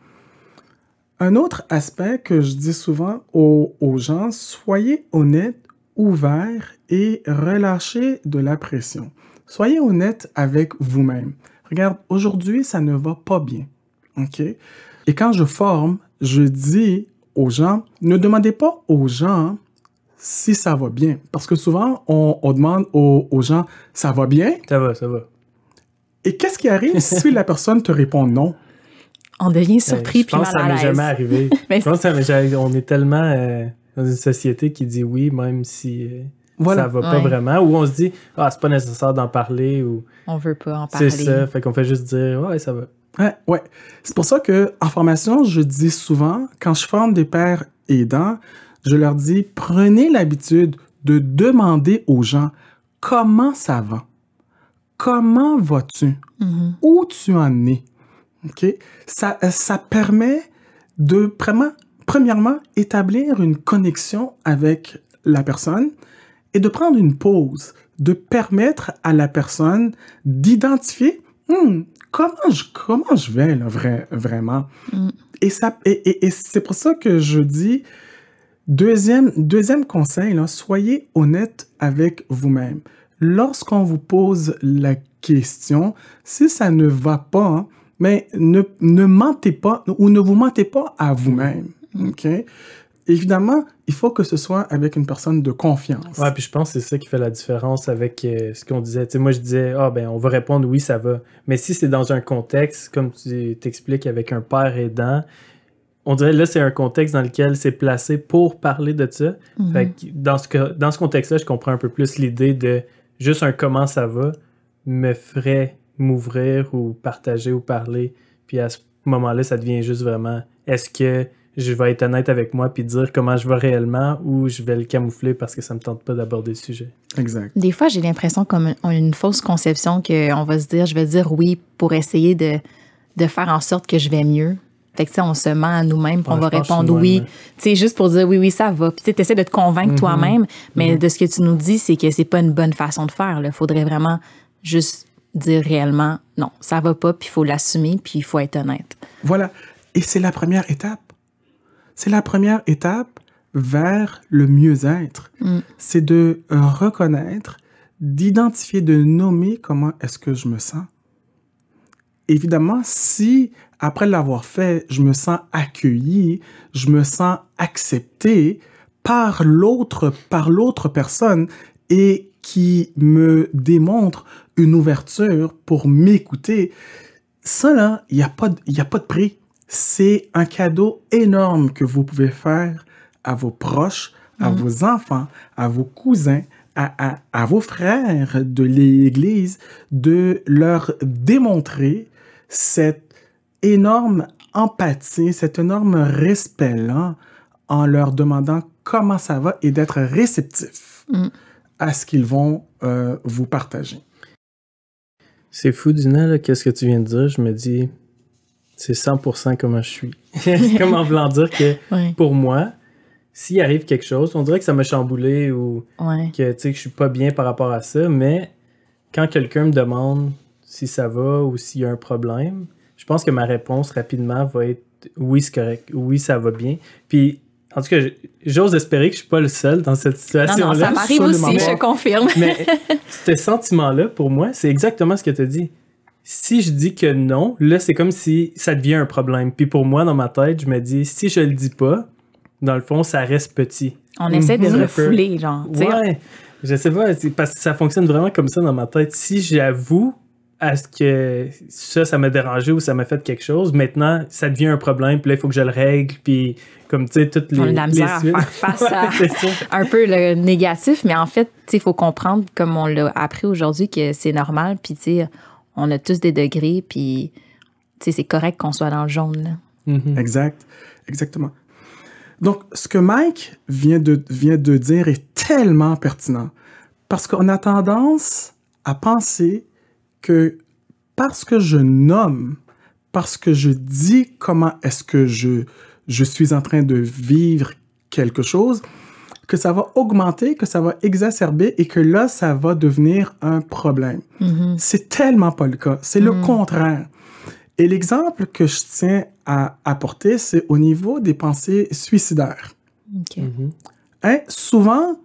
Un autre aspect que je dis souvent aux, aux gens, soyez honnête ouvert et relâchez de la pression. Soyez honnête avec vous-même. Regarde, aujourd'hui, ça ne va pas bien. OK? Et quand je forme, je dis aux gens, ne demandez pas aux gens si ça va bien. Parce que souvent, on, demande aux, gens, ça va bien? Ça va, ça va. Et qu'est-ce qui arrive si la personne te répond non? On devient euh, surpris puis mal à l'aise. Ça m'est jamais arrivé. on est tellement... Euh, dans une société qui dit oui, même si euh, voilà. ça va pas vraiment, ou on se dit Ah, c'est pas nécessaire d'en parler ou On veut pas en parler. C'est ça, fait qu'on fait juste dire Ouais, ça va. Ouais, ouais. C'est pour ça que en formation, je dis souvent, quand je forme des pères aidants, je leur dis prenez l'habitude de demander aux gens comment ça va, comment vas-tu, mm-hmm. où tu en es. Ok, ça, euh, ça permet de vraiment Premièrement, établir une connexion avec la personne et de prendre une pause, de permettre à la personne d'identifier hmm, comment, je, comment je vais là, vrai, vraiment. Mm. Et, c'est pour ça que je dis, deuxième, conseil, soyez honnête avec vous-même. Lorsqu'on vous pose la question, si ça ne va pas, hein, mais ne, ne mentez pas ou ne vous mentez pas à vous-même. OK? Évidemment, il faut que ce soit avec une personne de confiance. Ouais, puis je pense que c'est ça qui fait la différence avec euh, ce qu'on disait. Tu sais, moi, je disais, ah, ben, on va répondre oui, ça va. Mais si c'est dans un contexte, comme tu t'expliques, avec un père aidant, on dirait là, c'est un contexte dans lequel c'est placé pour parler de ça. Mm-hmm. Fait dans ce, que, dans ce contexte-là, je comprends un peu plus l'idée de juste un comment ça va me ferait m'ouvrir ou partager ou parler. Puis à ce moment-là, ça devient juste vraiment est-ce que je vais être honnête avec moi puis dire comment je vais réellement ou je vais le camoufler parce que ça me tente pas d'aborder le sujet. Exact. Des fois, j'ai l'impression comme une, une, fausse conception qu'on va se dire, je vais dire oui pour essayer de, de faire en sorte que je vais mieux. Fait que, on se ment à nous-mêmes, on va répondre oui. Tu sais, juste pour dire oui, oui, ça va. Tu essaies de te convaincre mhm. toi-même, mais mhm. de ce que tu nous dis, c'est que c'est pas une bonne façon de faire. Il faudrait vraiment juste dire réellement non, ça va pas, puis il faut l'assumer, puis il faut être honnête. Voilà. Et c'est la première étape. C'est la première étape vers le mieux-être. Mm. C'est de euh, reconnaître, d'identifier, de nommer comment est-ce que je me sens. Évidemment, si après l'avoir fait, je me sens accueilli, je me sens accepté par l'autre, par l'autre personne et qui me démontre une ouverture pour m'écouter, ça il n'y a pas de prix c'est un cadeau énorme que vous pouvez faire à vos proches, à mhm. vos enfants, à vos cousins, à, vos frères de l'Église, de leur démontrer cette énorme empathie, cet énorme respect en leur demandant comment ça va et d'être réceptif mm. à ce qu'ils vont euh, vous partager. C'est fou, Dina, qu'est-ce que tu viens de dire. Je me dis, c'est 100% comment je suis. comme en voulant dire que pour moi, s'il arrive quelque chose, on dirait que ça m'a chamboulé ou que, que je suis pas bien par rapport à ça, mais quand quelqu'un me demande si ça va ou s'il y a un problème, je pense que ma réponse rapidement va être oui, c'est correct, oui, ça va bien. Puis en tout cas, j'ose espérer que je suis pas le seul dans cette situation-là. Non, ça m'arrive aussi, je confirme. Mais ce sentiment-là, pour moi, c'est exactement ce que tu as dit si je dis que non, là, c'est comme si ça devient un problème. Puis pour moi, dans ma tête, je me dis, si je le dis pas, dans le fond, ça reste petit. On essaie de refouler, mhm. genre. Ouais, je sais pas, parce que ça fonctionne vraiment comme ça dans ma tête. Si j'avoue à ce que ça, ça m'a dérangé ou ça m'a fait quelque chose, maintenant, ça devient un problème, puis là, il faut que je le règle, puis comme, tu sais, toutes les. On a à faire face un peu le négatif, mais en fait, tu sais, il faut comprendre, comme on l'a appris aujourd'hui, que c'est normal, puis tu sais, on a tous des degrés, puis c'est correct qu'on soit dans le jaune. Mm-hmm. Exact, exactement. Donc, ce que Mike vient de, vient de dire est tellement pertinent parce qu'on a tendance à penser que parce que je nomme, parce que je dis comment est-ce que je suis en train de vivre quelque chose, que ça va augmenter, que ça va exacerber et que là, ça va devenir un problème. Mhm. C'est tellement pas le cas. C'est le mhm. contraire. Et l'exemple que je tiens à apporter, c'est au niveau des pensées suicidaires. Mhm. Hein, souvent,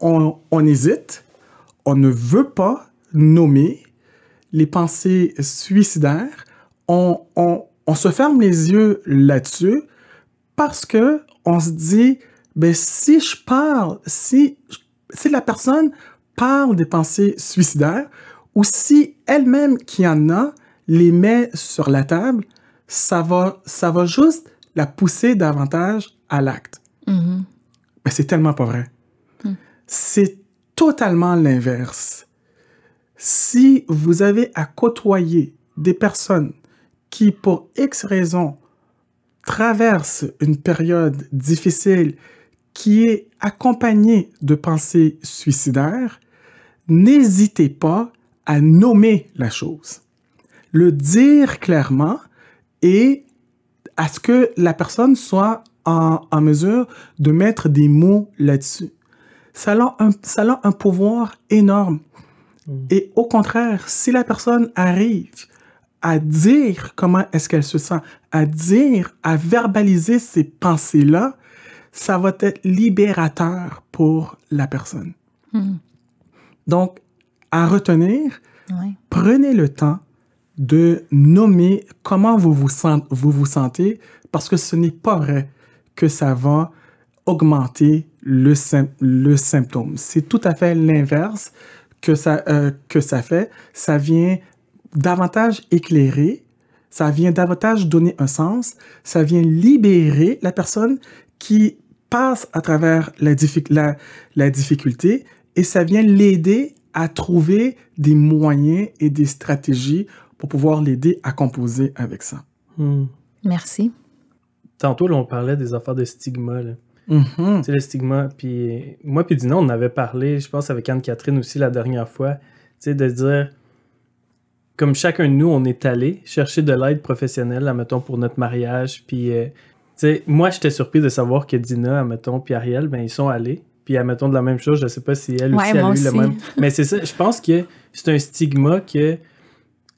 on, hésite, on ne veut pas nommer les pensées suicidaires. On, on se ferme les yeux là-dessus parce que on se dit mais ben, si je parle, si, si la personne parle des pensées suicidaires ou si elle-même qui en a les met sur la table, ça va, ça va juste la pousser davantage à l'acte. Mm-hmm. Mais c'est tellement pas vrai. Mm. C'est totalement l'inverse. Si vous avez à côtoyer des personnes qui, pour X raisons, traversent une période difficile, qui est accompagné de pensées suicidaires, n'hésitez pas à nommer la chose, le dire clairement et à ce que la personne soit en, mesure de mettre des mots là-dessus. Ça a, un, pouvoir énorme. Mmh. Et au contraire, si la personne arrive à dire comment est-ce qu'elle se sent, à dire, à verbaliser ces pensées-là, ça va être libérateur pour la personne. Hmm. Donc, à retenir, prenez le temps de nommer comment vous vous, sentez, parce que ce n'est pas vrai que ça va augmenter le, symptôme. C'est tout à fait l'inverse que, euh, que ça fait. Ça vient davantage éclairer, ça vient davantage donner un sens, ça vient libérer la personne qui passe à travers la, la, difficulté et ça vient l'aider à trouver des moyens et des stratégies pour pouvoir l'aider à composer avec ça. Hmm. Merci. Tantôt, on parlait des affaires de stigma. Là. Mm-hmm. Tu le stigma. Puis moi, puis Dina, on avait parlé, je pense, avec Anne-Catherine aussi la dernière fois, tu sais, de dire, comme chacun de nous, on est allé chercher de l'aide professionnelle, mettons, pour notre mariage, puis euh, sais, moi, j'étais surpris de savoir que Dina, mettons, puis Ariel, ben, ils sont allés. Puis, admettons, de la même chose, je sais pas si elle aussi a eu le même. Mais c'est ça, je pense que c'est un stigma que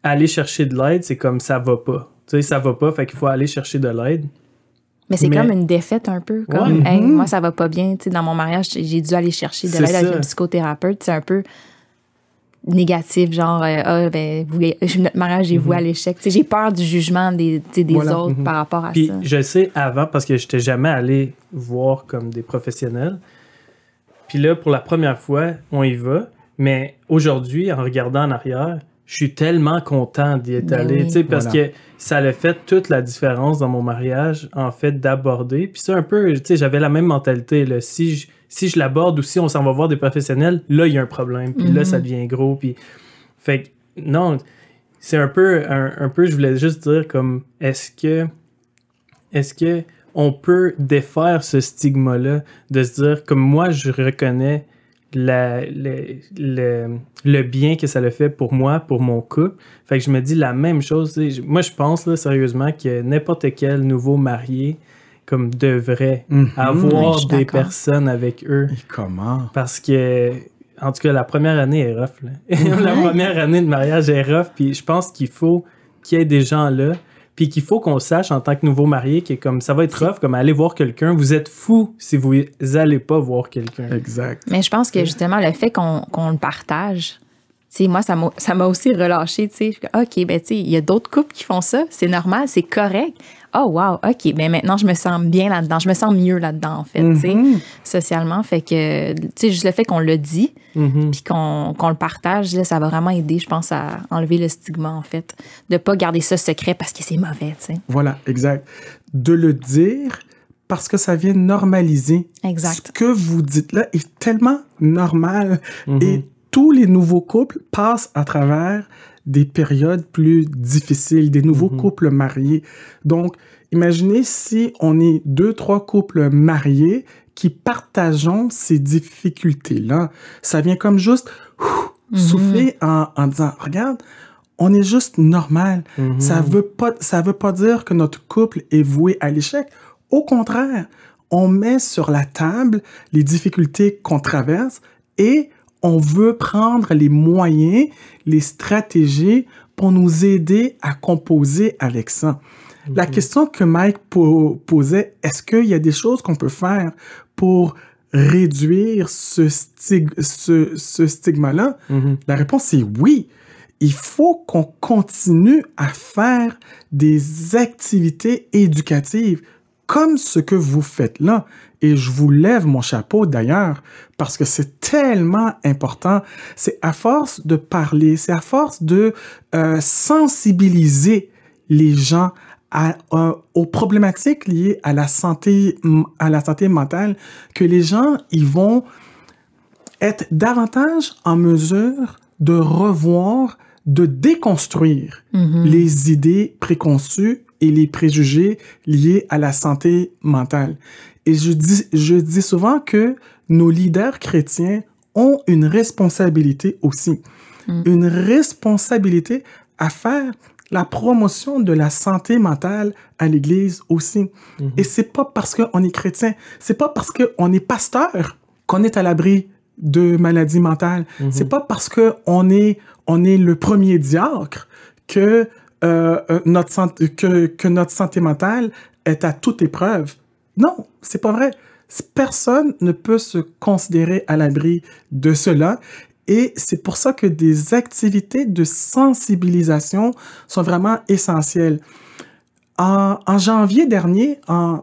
aller chercher de l'aide, c'est comme ça va pas. Tu sais, ça va pas, fait qu'il faut aller chercher de l'aide. Mais c'est comme une défaite un peu. Comme, mm-hmm. moi, ça va pas bien. Tu sais, dans mon mariage, j'ai dû aller chercher de l'aide à un psychothérapeute. C'est un peu négatif, genre, euh, ah, ben, vous, notre mariage est voué à mhm. l'échec. J'ai peur du jugement des, des autres mhm. par rapport à Puis, ça. Je sais avant, parce que je n'étais jamais allé voir comme des professionnels. Puis là, pour la première fois, on y va. Mais aujourd'hui, en regardant en arrière, je suis tellement content d'y être ben allé, parce que ça a fait toute la différence dans mon mariage, en fait, d'aborder. Puis c'est un peu, tu sais, j'avais la même mentalité, là. Si si je l'aborde ou si on s'en va voir des professionnels, là, il y a un problème. Puis là, ça mhm. devient gros. Puis, fait que, non, c'est un peu, un, peu, je voulais juste dire comme, est-ce que, est-ce que on peut défaire ce stigma-là de se dire, comme moi, je reconnais le, bien que ça le fait pour moi, pour mon couple. Fait que je me dis la même chose. Moi, je pense sérieusement que n'importe quel nouveau marié, comme devrait mhm. avoir des personnes avec eux. Et comment? Parce que, en tout cas, la première année est rough. la première année de mariage est rough, puis je pense qu'il faut qu'il y ait des gens là, puis qu'il faut qu'on sache en tant que nouveau marié que comme ça va être rough, comme aller voir quelqu'un, vous êtes fou si vous n'allez pas voir quelqu'un. Exact. Mais je pense que justement, le fait qu'on le partage, sais, moi, ça m'a aussi relâché, tu sais. OK, ben, tu il y a d'autres couples qui font ça. C'est normal, c'est correct. Oh, wow, OK, ben maintenant, je me sens bien là-dedans. Je me sens mieux là-dedans, en fait, mm-hmm. socialement. Fait que, tu sais, juste le fait qu'on le dit, mm-hmm. puis qu'on le partage, ça va vraiment aider, je pense, à enlever le stigma, en fait. De pas garder ça secret parce que c'est mauvais, tu Voilà, exact. De le dire, parce que ça vient normaliser. Exact. Ce que vous dites là est tellement normal mm-hmm tous les nouveaux couples passent à travers des périodes plus difficiles, des nouveaux mhm. couples mariés. Donc, imaginez si on est deux, trois couples mariés qui partageons ces difficultés-là. Ça vient comme juste mhm. souffler en, disant, regarde, on est juste normal. Mhm. Ça veut pas, ça veut pas dire que notre couple est voué à l'échec. Au contraire, on met sur la table les difficultés qu'on traverse et on veut prendre les moyens, les stratégies pour nous aider à composer avec ça. La mhm. question que Mike posait, est-ce qu'il y a des choses qu'on peut faire pour réduire ce, ce, stigma-là? Mhm. La réponse est oui. Il faut qu'on continue à faire des activités éducatives comme ce que vous faites là. Et je vous lève mon chapeau d'ailleurs, parce que c'est tellement important. C'est à force de parler, c'est à force de euh, sensibiliser les gens euh, aux problématiques liées à la santé, à la santé mentale, que les gens, ils vont être davantage en mesure de revoir, de déconstruire mm-hmm. les idées préconçues et les préjugés liés à la santé mentale. Et je dis, je dis souvent que nos leaders chrétiens ont une responsabilité aussi. Mm. Une responsabilité à faire la promotion de la santé mentale à l'Église aussi. Et mm-hmm. Et c'est pas parce qu'on est chrétien, c'est pas parce qu'on est pasteur qu'on est à l'abri de maladies mentales. Ce mm-hmm. C'est pas parce qu'on est, on est le premier diacre que, euh, euh, notre, que notre santé mentale est à toute épreuve. Non, c'est pas vrai. Personne ne peut se considérer à l'abri de cela. Et c'est pour ça que des activités de sensibilisation sont vraiment essentielles. En, janvier dernier, en,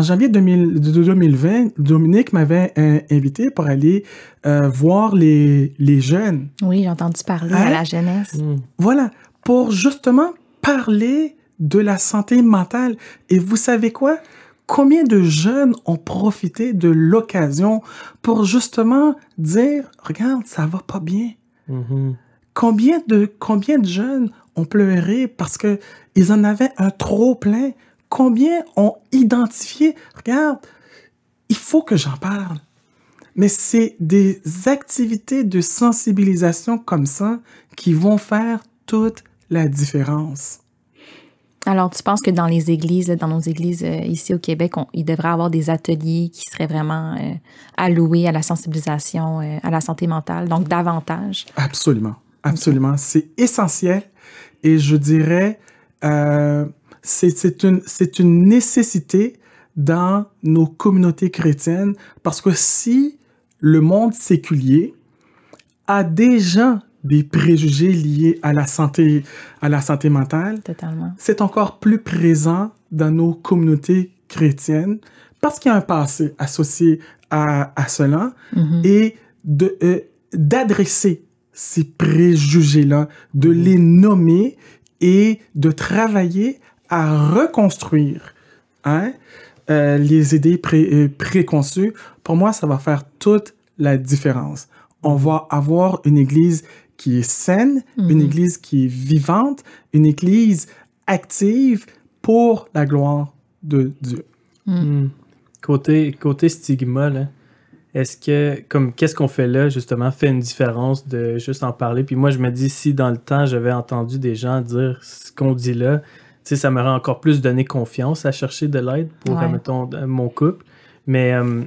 janvier 2020, Dominique m'avait invité pour aller euh, voir les, jeunes. Oui, j'ai entendu parler à hein? la jeunesse. Mm. Voilà, pour justement parler de la santé mentale. Et vous savez quoi? combien de jeunes ont profité de l'occasion pour justement dire, regarde, ça va pas bien. Mm-hmm. Combien de, jeunes ont pleuré parce qu'ils en avaient un trop plein? Combien ont identifié, regarde, il faut que j'en parle. Mais c'est des activités de sensibilisation comme ça qui vont faire toute la différence. Alors, tu penses que dans les églises, dans nos églises euh, ici au Québec, il devrait y avoir des ateliers qui seraient vraiment euh, alloués à la sensibilisation, euh, à la santé mentale, donc davantage? Absolument, absolument. C'est essentiel et je dirais, c'est une, une nécessité dans nos communautés chrétiennes parce que si le monde séculier a déjà gens des préjugés liés à la santé, à la santé mentale. C'est encore plus présent dans nos communautés chrétiennes parce qu'il y a un passé associé à, cela mm-hmm. et de, euh, d'adresser ces préjugés-là, de mm-hmm. les nommer et de travailler à reconstruire hein, euh, les idées euh, préconçues, pour moi, ça va faire toute la différence. On va avoir une Église qui est saine, une mhm. Église qui est vivante, une Église active pour la gloire de Dieu. Mm. Hmm. Côté, côté stigma, est-ce que, comme, qu'est-ce qu'on fait là, justement, fait une différence de juste en parler? Puis moi, je me dis, si dans le temps, j'avais entendu des gens dire ce qu'on dit là, tu ça m'aurait encore plus donné confiance à chercher de l'aide pour, mon couple. Mais euh,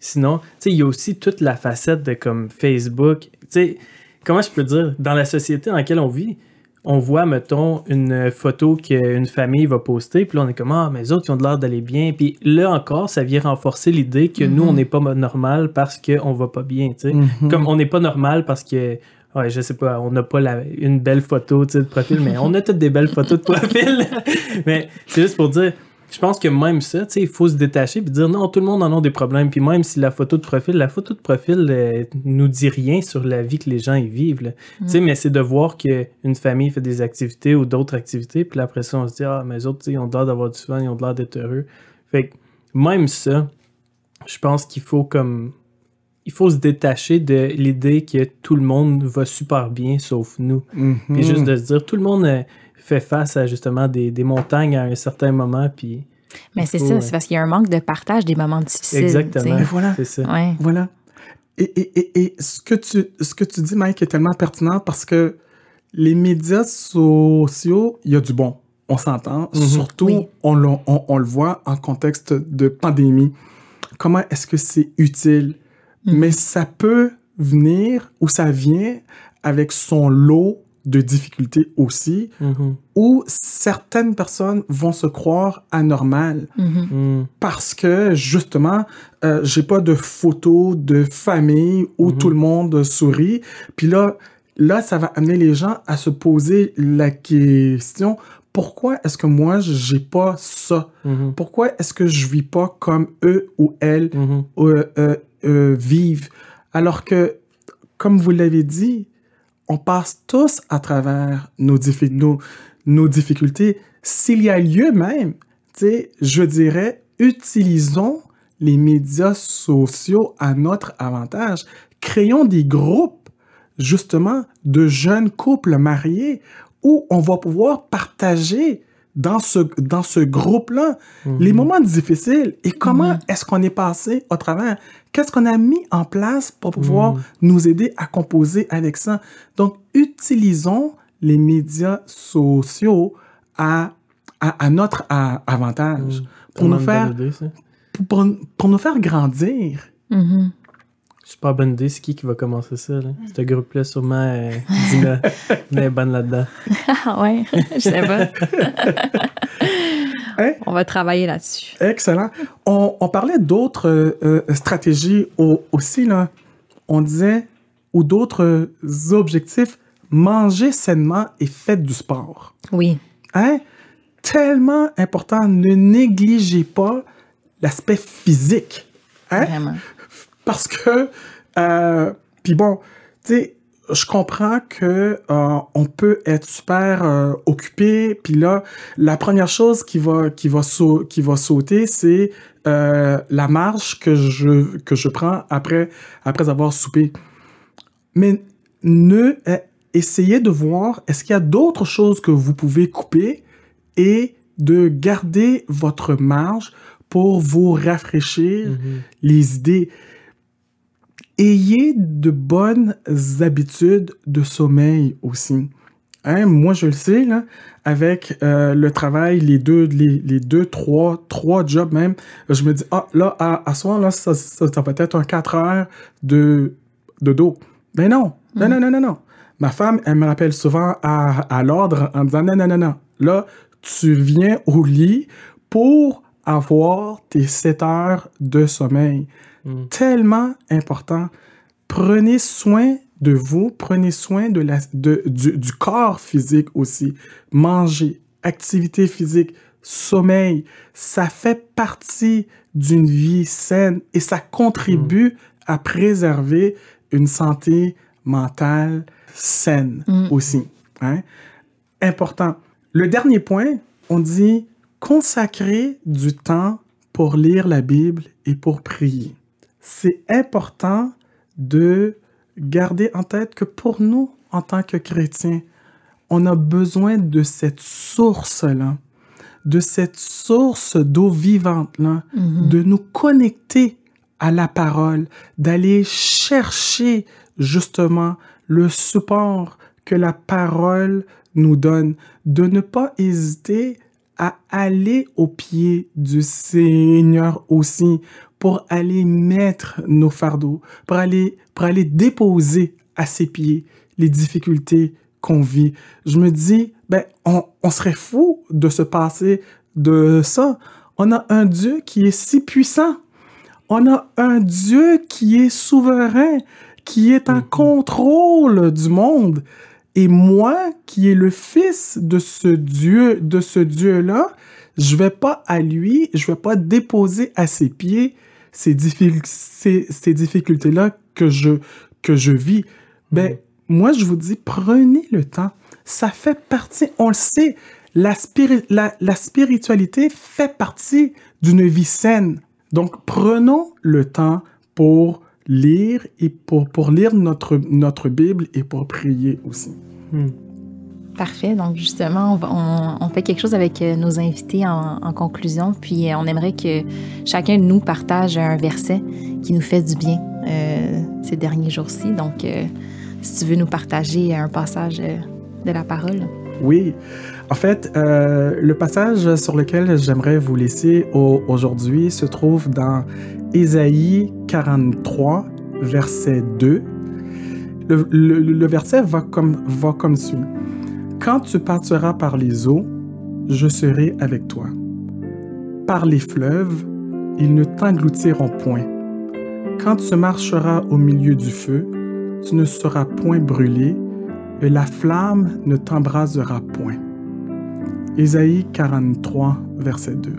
sinon, tu il y a aussi toute la facette de, comme, Facebook. Tu sais, comment je peux dire, dans la société dans laquelle on vit, on voit, mettons, une photo qu'une famille va poster, puis là, on est comme, ah, mais les autres, ils ont de l'air d'aller bien. Puis là encore, ça vient renforcer l'idée que nous, on mhm. n'est pas normal parce qu'on va pas bien, tu sais. Mhm. Comme on n'est pas normal parce que, ouais, je sais pas, on n'a pas une belle photo, de profil, mais on a toutes des belles photos de profil. mais c'est juste pour dire, je pense que même ça, il faut se détacher et dire non, tout le monde en a des problèmes. Puis même si la photo de profil, la photo de profil euh, nous dit rien sur la vie que les gens y vivent. Mm. Mais c'est de voir qu'une famille fait des activités ou d'autres activités, puis après ça, on se dit Ah, mais les autres, ils ont l'air d'avoir du fun, ils ont l'air d'être heureux. Fait que même ça, je pense qu'il faut comme il faut se détacher de l'idée que tout le monde va super bien sauf nous. Mm-hmm. Puis juste de se dire, tout le monde, euh, fait face à justement des, des montagnes à un certain moment. Puis, Mais c'est ça, euh, c'est parce qu'il y a un manque de partage des moments difficiles. Exactement. Voilà. C'est ça. Voilà. Et, ce, que tu, ce que tu dis, Mike, est tellement pertinent parce que les médias sociaux, il y a du bon. On s'entend. Mhm. Surtout, on, le, on, le voit en contexte de pandémie. Comment est-ce que c'est utile? Mhm. Mais ça peut venir ou ça vient avec son lot de difficultés aussi, mm-hmm. où certaines personnes vont se croire anormales mm-hmm. mm. parce que justement, euh, j'ai pas de photos de famille où mm-hmm. tout le monde sourit. Puis là, là, ça va amener les gens à se poser la question pourquoi est-ce que moi j'ai pas ça Pourquoi est-ce que je vis pas comme eux ou elles euh, euh, vivent Alors que, comme vous l'avez dit, on passe tous à travers nos, difficultés. S'il y a lieu même, je dirais, utilisons les médias sociaux à notre avantage. Créons des groupes, justement, de jeunes couples mariés où on va pouvoir partager dans ce, dans ce groupe-là, les mhm. moments difficiles et comment mhm. est-ce qu'on est passé au travers, qu'est-ce qu'on a mis en place pour pouvoir mhm. nous aider à composer avec ça. Donc, utilisons les médias sociaux à, à, notre avantage pour nous, faire, pour, pour, nous faire grandir pas bonne idée. C'est qui qui va commencer ça? Là? un hmm. groupe-là, sûrement, euh, Dina, là-dedans. ah ouais, je sais pas. Hein? On va travailler là-dessus. Excellent. On, parlait d'autres euh, euh, stratégies aussi. Là. On disait, ou d'autres objectifs, manger sainement et faites du sport. Oui. Hein? Tellement important. Ne négligez pas l'aspect physique. Hein? Vraiment. Parce que, euh, puis bon, tu sais, je comprends que euh, on peut être super euh, occupé, puis là, la première chose qui va qui qui va sauter, c'est la marge que je que je prends après avoir soupé. Mais ne essayez de voir est-ce qu'il y a d'autres choses que vous pouvez couper et de garder votre marge pour vous rafraîchir mm-hmm. les idées. Ayez de bonnes habitudes de sommeil aussi. Hein, moi, je le sais, avec euh, le travail, les deux, les, deux, trois, trois jobs même, je me dis, ah, là, à, soir, là, ça, peut être un 4 heures de, dos. Ben mm. non, non, non, non, non, Ma femme, elle me rappelle souvent à, l'ordre en disant, non, non, non, non. Là, tu viens au lit pour avoir tes 7 heures de sommeil. Mm. tellement important. Prenez soin de vous, prenez soin de la, de, du, corps physique aussi. Manger, activité physique, sommeil, ça fait partie d'une vie saine et ça contribue mm. à préserver une santé mentale saine mm. aussi. Hein. Important. Le dernier point, on dit consacrer du temps pour lire la Bible et pour prier c'est important de garder en tête que pour nous, en tant que chrétiens, on a besoin de cette source-là, de cette source d'eau vivante-là, mhm. de nous connecter à la parole, d'aller chercher justement le support que la parole nous donne, de ne pas hésiter à aller au pied du Seigneur aussi pour aller mettre nos fardeaux, pour aller, pour aller déposer à ses pieds les difficultés qu'on vit. Je me dis, ben, on, serait fou de se passer de ça. On a un Dieu qui est si puissant. On a un Dieu qui est souverain, qui est en mm-hmm. contrôle du monde. Et moi, qui est le fils de ce Dieu, de ce Dieu-là, je vais pas à lui, je vais pas déposer à ses pieds ces, difficultés, ces, là que je, que je vis, ben, mm. moi, je vous dis, prenez le temps. Ça fait partie, on le sait, la, la, spiritualité fait partie d'une vie saine. Donc, prenons le temps pour lire et pour, pour lire notre, notre Bible et pour prier aussi. Mm. Parfait. Donc, justement, on, fait quelque chose avec euh, nos invités en, conclusion. Puis, euh, on aimerait que chacun de nous partage un verset qui nous fait du bien euh, ces derniers jours-ci. Donc, si tu veux nous partager un passage de la parole. Oui. En fait, le passage sur lequel j'aimerais vous laisser aujourd'hui se trouve dans Ésaïe 43, verset 2. Le, verset va comme, va comme suit. Quand tu partiras par les eaux, je serai avec toi. Par les fleuves, ils ne t'engloutiront point. Quand tu marcheras au milieu du feu, tu ne seras point brûlé, et la flamme ne t'embrasera point. Ésaïe 43, verset 2.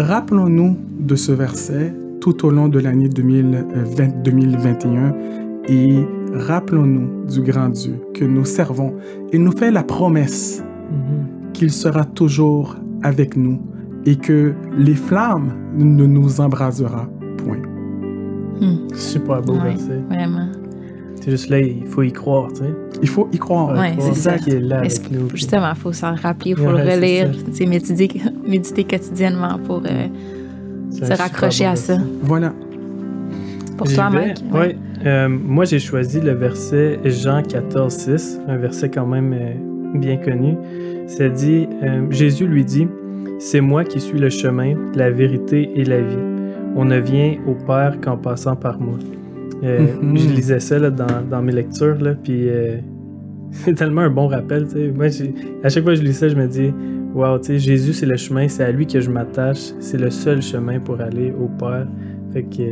Rappelons-nous de ce verset tout au long de l'année 2021 et rappelons-nous du grand Dieu que nous servons. Il nous fait la promesse mhm. qu'il sera toujours avec nous et que les flammes ne nous embrasera point. Hmm. Super beau Vraiment. C'est juste là, il faut y croire, tu sais. Il faut y croire. c'est ça. Qui est là Justement, il faut s'en rappeler, il faut le relire, méditer, méditer quotidiennement pour euh, se raccrocher à ça. Voilà. Pour toi, Mike. Oui. Euh, moi, j'ai choisi le verset Jean 14, 6, un verset quand même euh, bien connu. Ça dit, euh, Jésus lui dit, C'est moi qui suis le chemin, la vérité et la vie. On ne vient au Père qu'en passant par moi. Mm-hmm. Je lisais ça là, dans, dans, mes lectures, là, puis c'est tellement un bon rappel. Moi, à chaque fois que je lis ça, je me dis, waouh, tu sais, Jésus, c'est le chemin, c'est à lui que je m'attache, c'est le seul chemin pour aller au Père. Fait que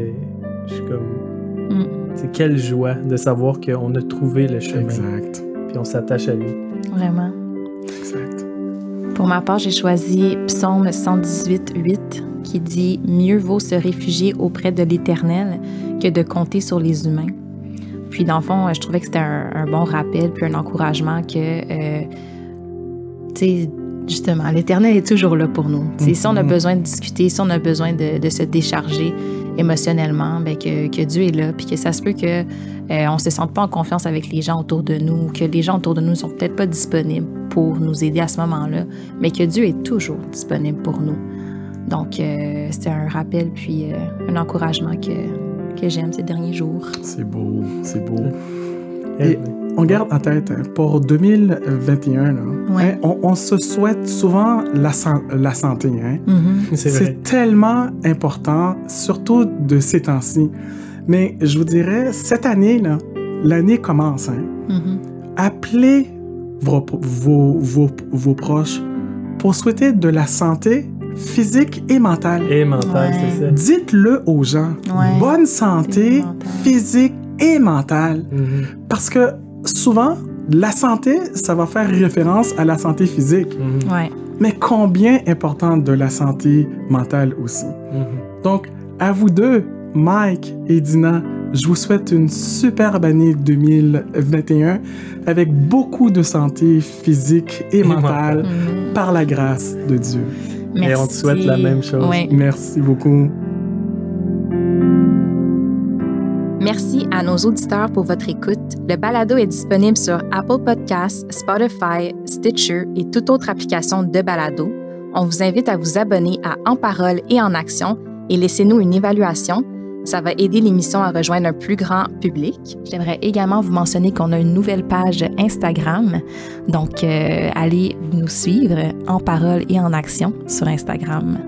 je suis comme. Mm-hmm. C'est quelle joie de savoir qu'on a trouvé le chemin. Exact. Puis on s'attache à lui. Vraiment. Exact. Pour ma part, j'ai choisi Psaume 118, 8, qui dit Mieux vaut se réfugier auprès de l'Éternel que de compter sur les humains. Puis, dans le fond, je trouvais que c'était un, bon rappel puis un encouragement que, euh, tu sais, justement, l'Éternel est toujours là pour nous. Si on a mm-hmm. besoin de discuter, si on a besoin de se décharger, émotionnellement, ben, que, Dieu est là, puis que ça se peut qu'on euh, on ne se sente pas en confiance avec les gens autour de nous, que les gens autour de nous ne sont peut-être pas disponibles pour nous aider à ce moment-là, mais que Dieu est toujours disponible pour nous. Donc, c'est euh, c'était un rappel, puis euh, un encouragement que, que j'aime ces derniers jours. C'est beau, c'est beau on garde en tête, hein, pour 2021, hein, on, se souhaite souvent la, santé. Hein. Mm-hmm. C'est tellement important, surtout de ces temps-ci. Mais je vous dirais, cette année, là, l'année commence. Mm-hmm. Appelez vos, proches pour souhaiter de la santé physique et mentale. Et mentale, c'est ça. Dites-le aux gens. Bonne santé physique et mentale. Mm-hmm. Parce que souvent, la santé, ça va faire référence à la santé physique. Mhm. Mais combien importante de la santé mentale aussi. Mhm. Donc, à vous deux, Mike et Dina, je vous souhaite une superbe année 2021 avec beaucoup de santé physique et mentale mhm. par la grâce de Dieu. Merci. Et on te souhaite la même chose. Merci beaucoup. nos auditeurs pour votre écoute. Le balado est disponible sur Apple Podcasts, Spotify, Stitcher et toute autre application de balado. On vous invite à vous abonner à En Parole et en Action et laissez-nous une évaluation. Ça va aider l'émission à rejoindre un plus grand public. J'aimerais également vous mentionner qu'on a une nouvelle page Instagram. Donc, euh, allez nous suivre en parole et en action sur Instagram.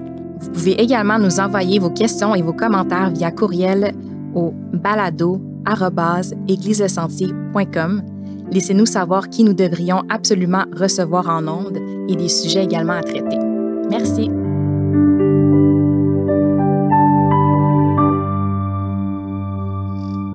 Vous pouvez également nous envoyer vos questions et vos commentaires via courriel au balado égliselesentier.com. Laissez-nous savoir qui nous devrions absolument recevoir en ondes et des sujets également à traiter. Merci.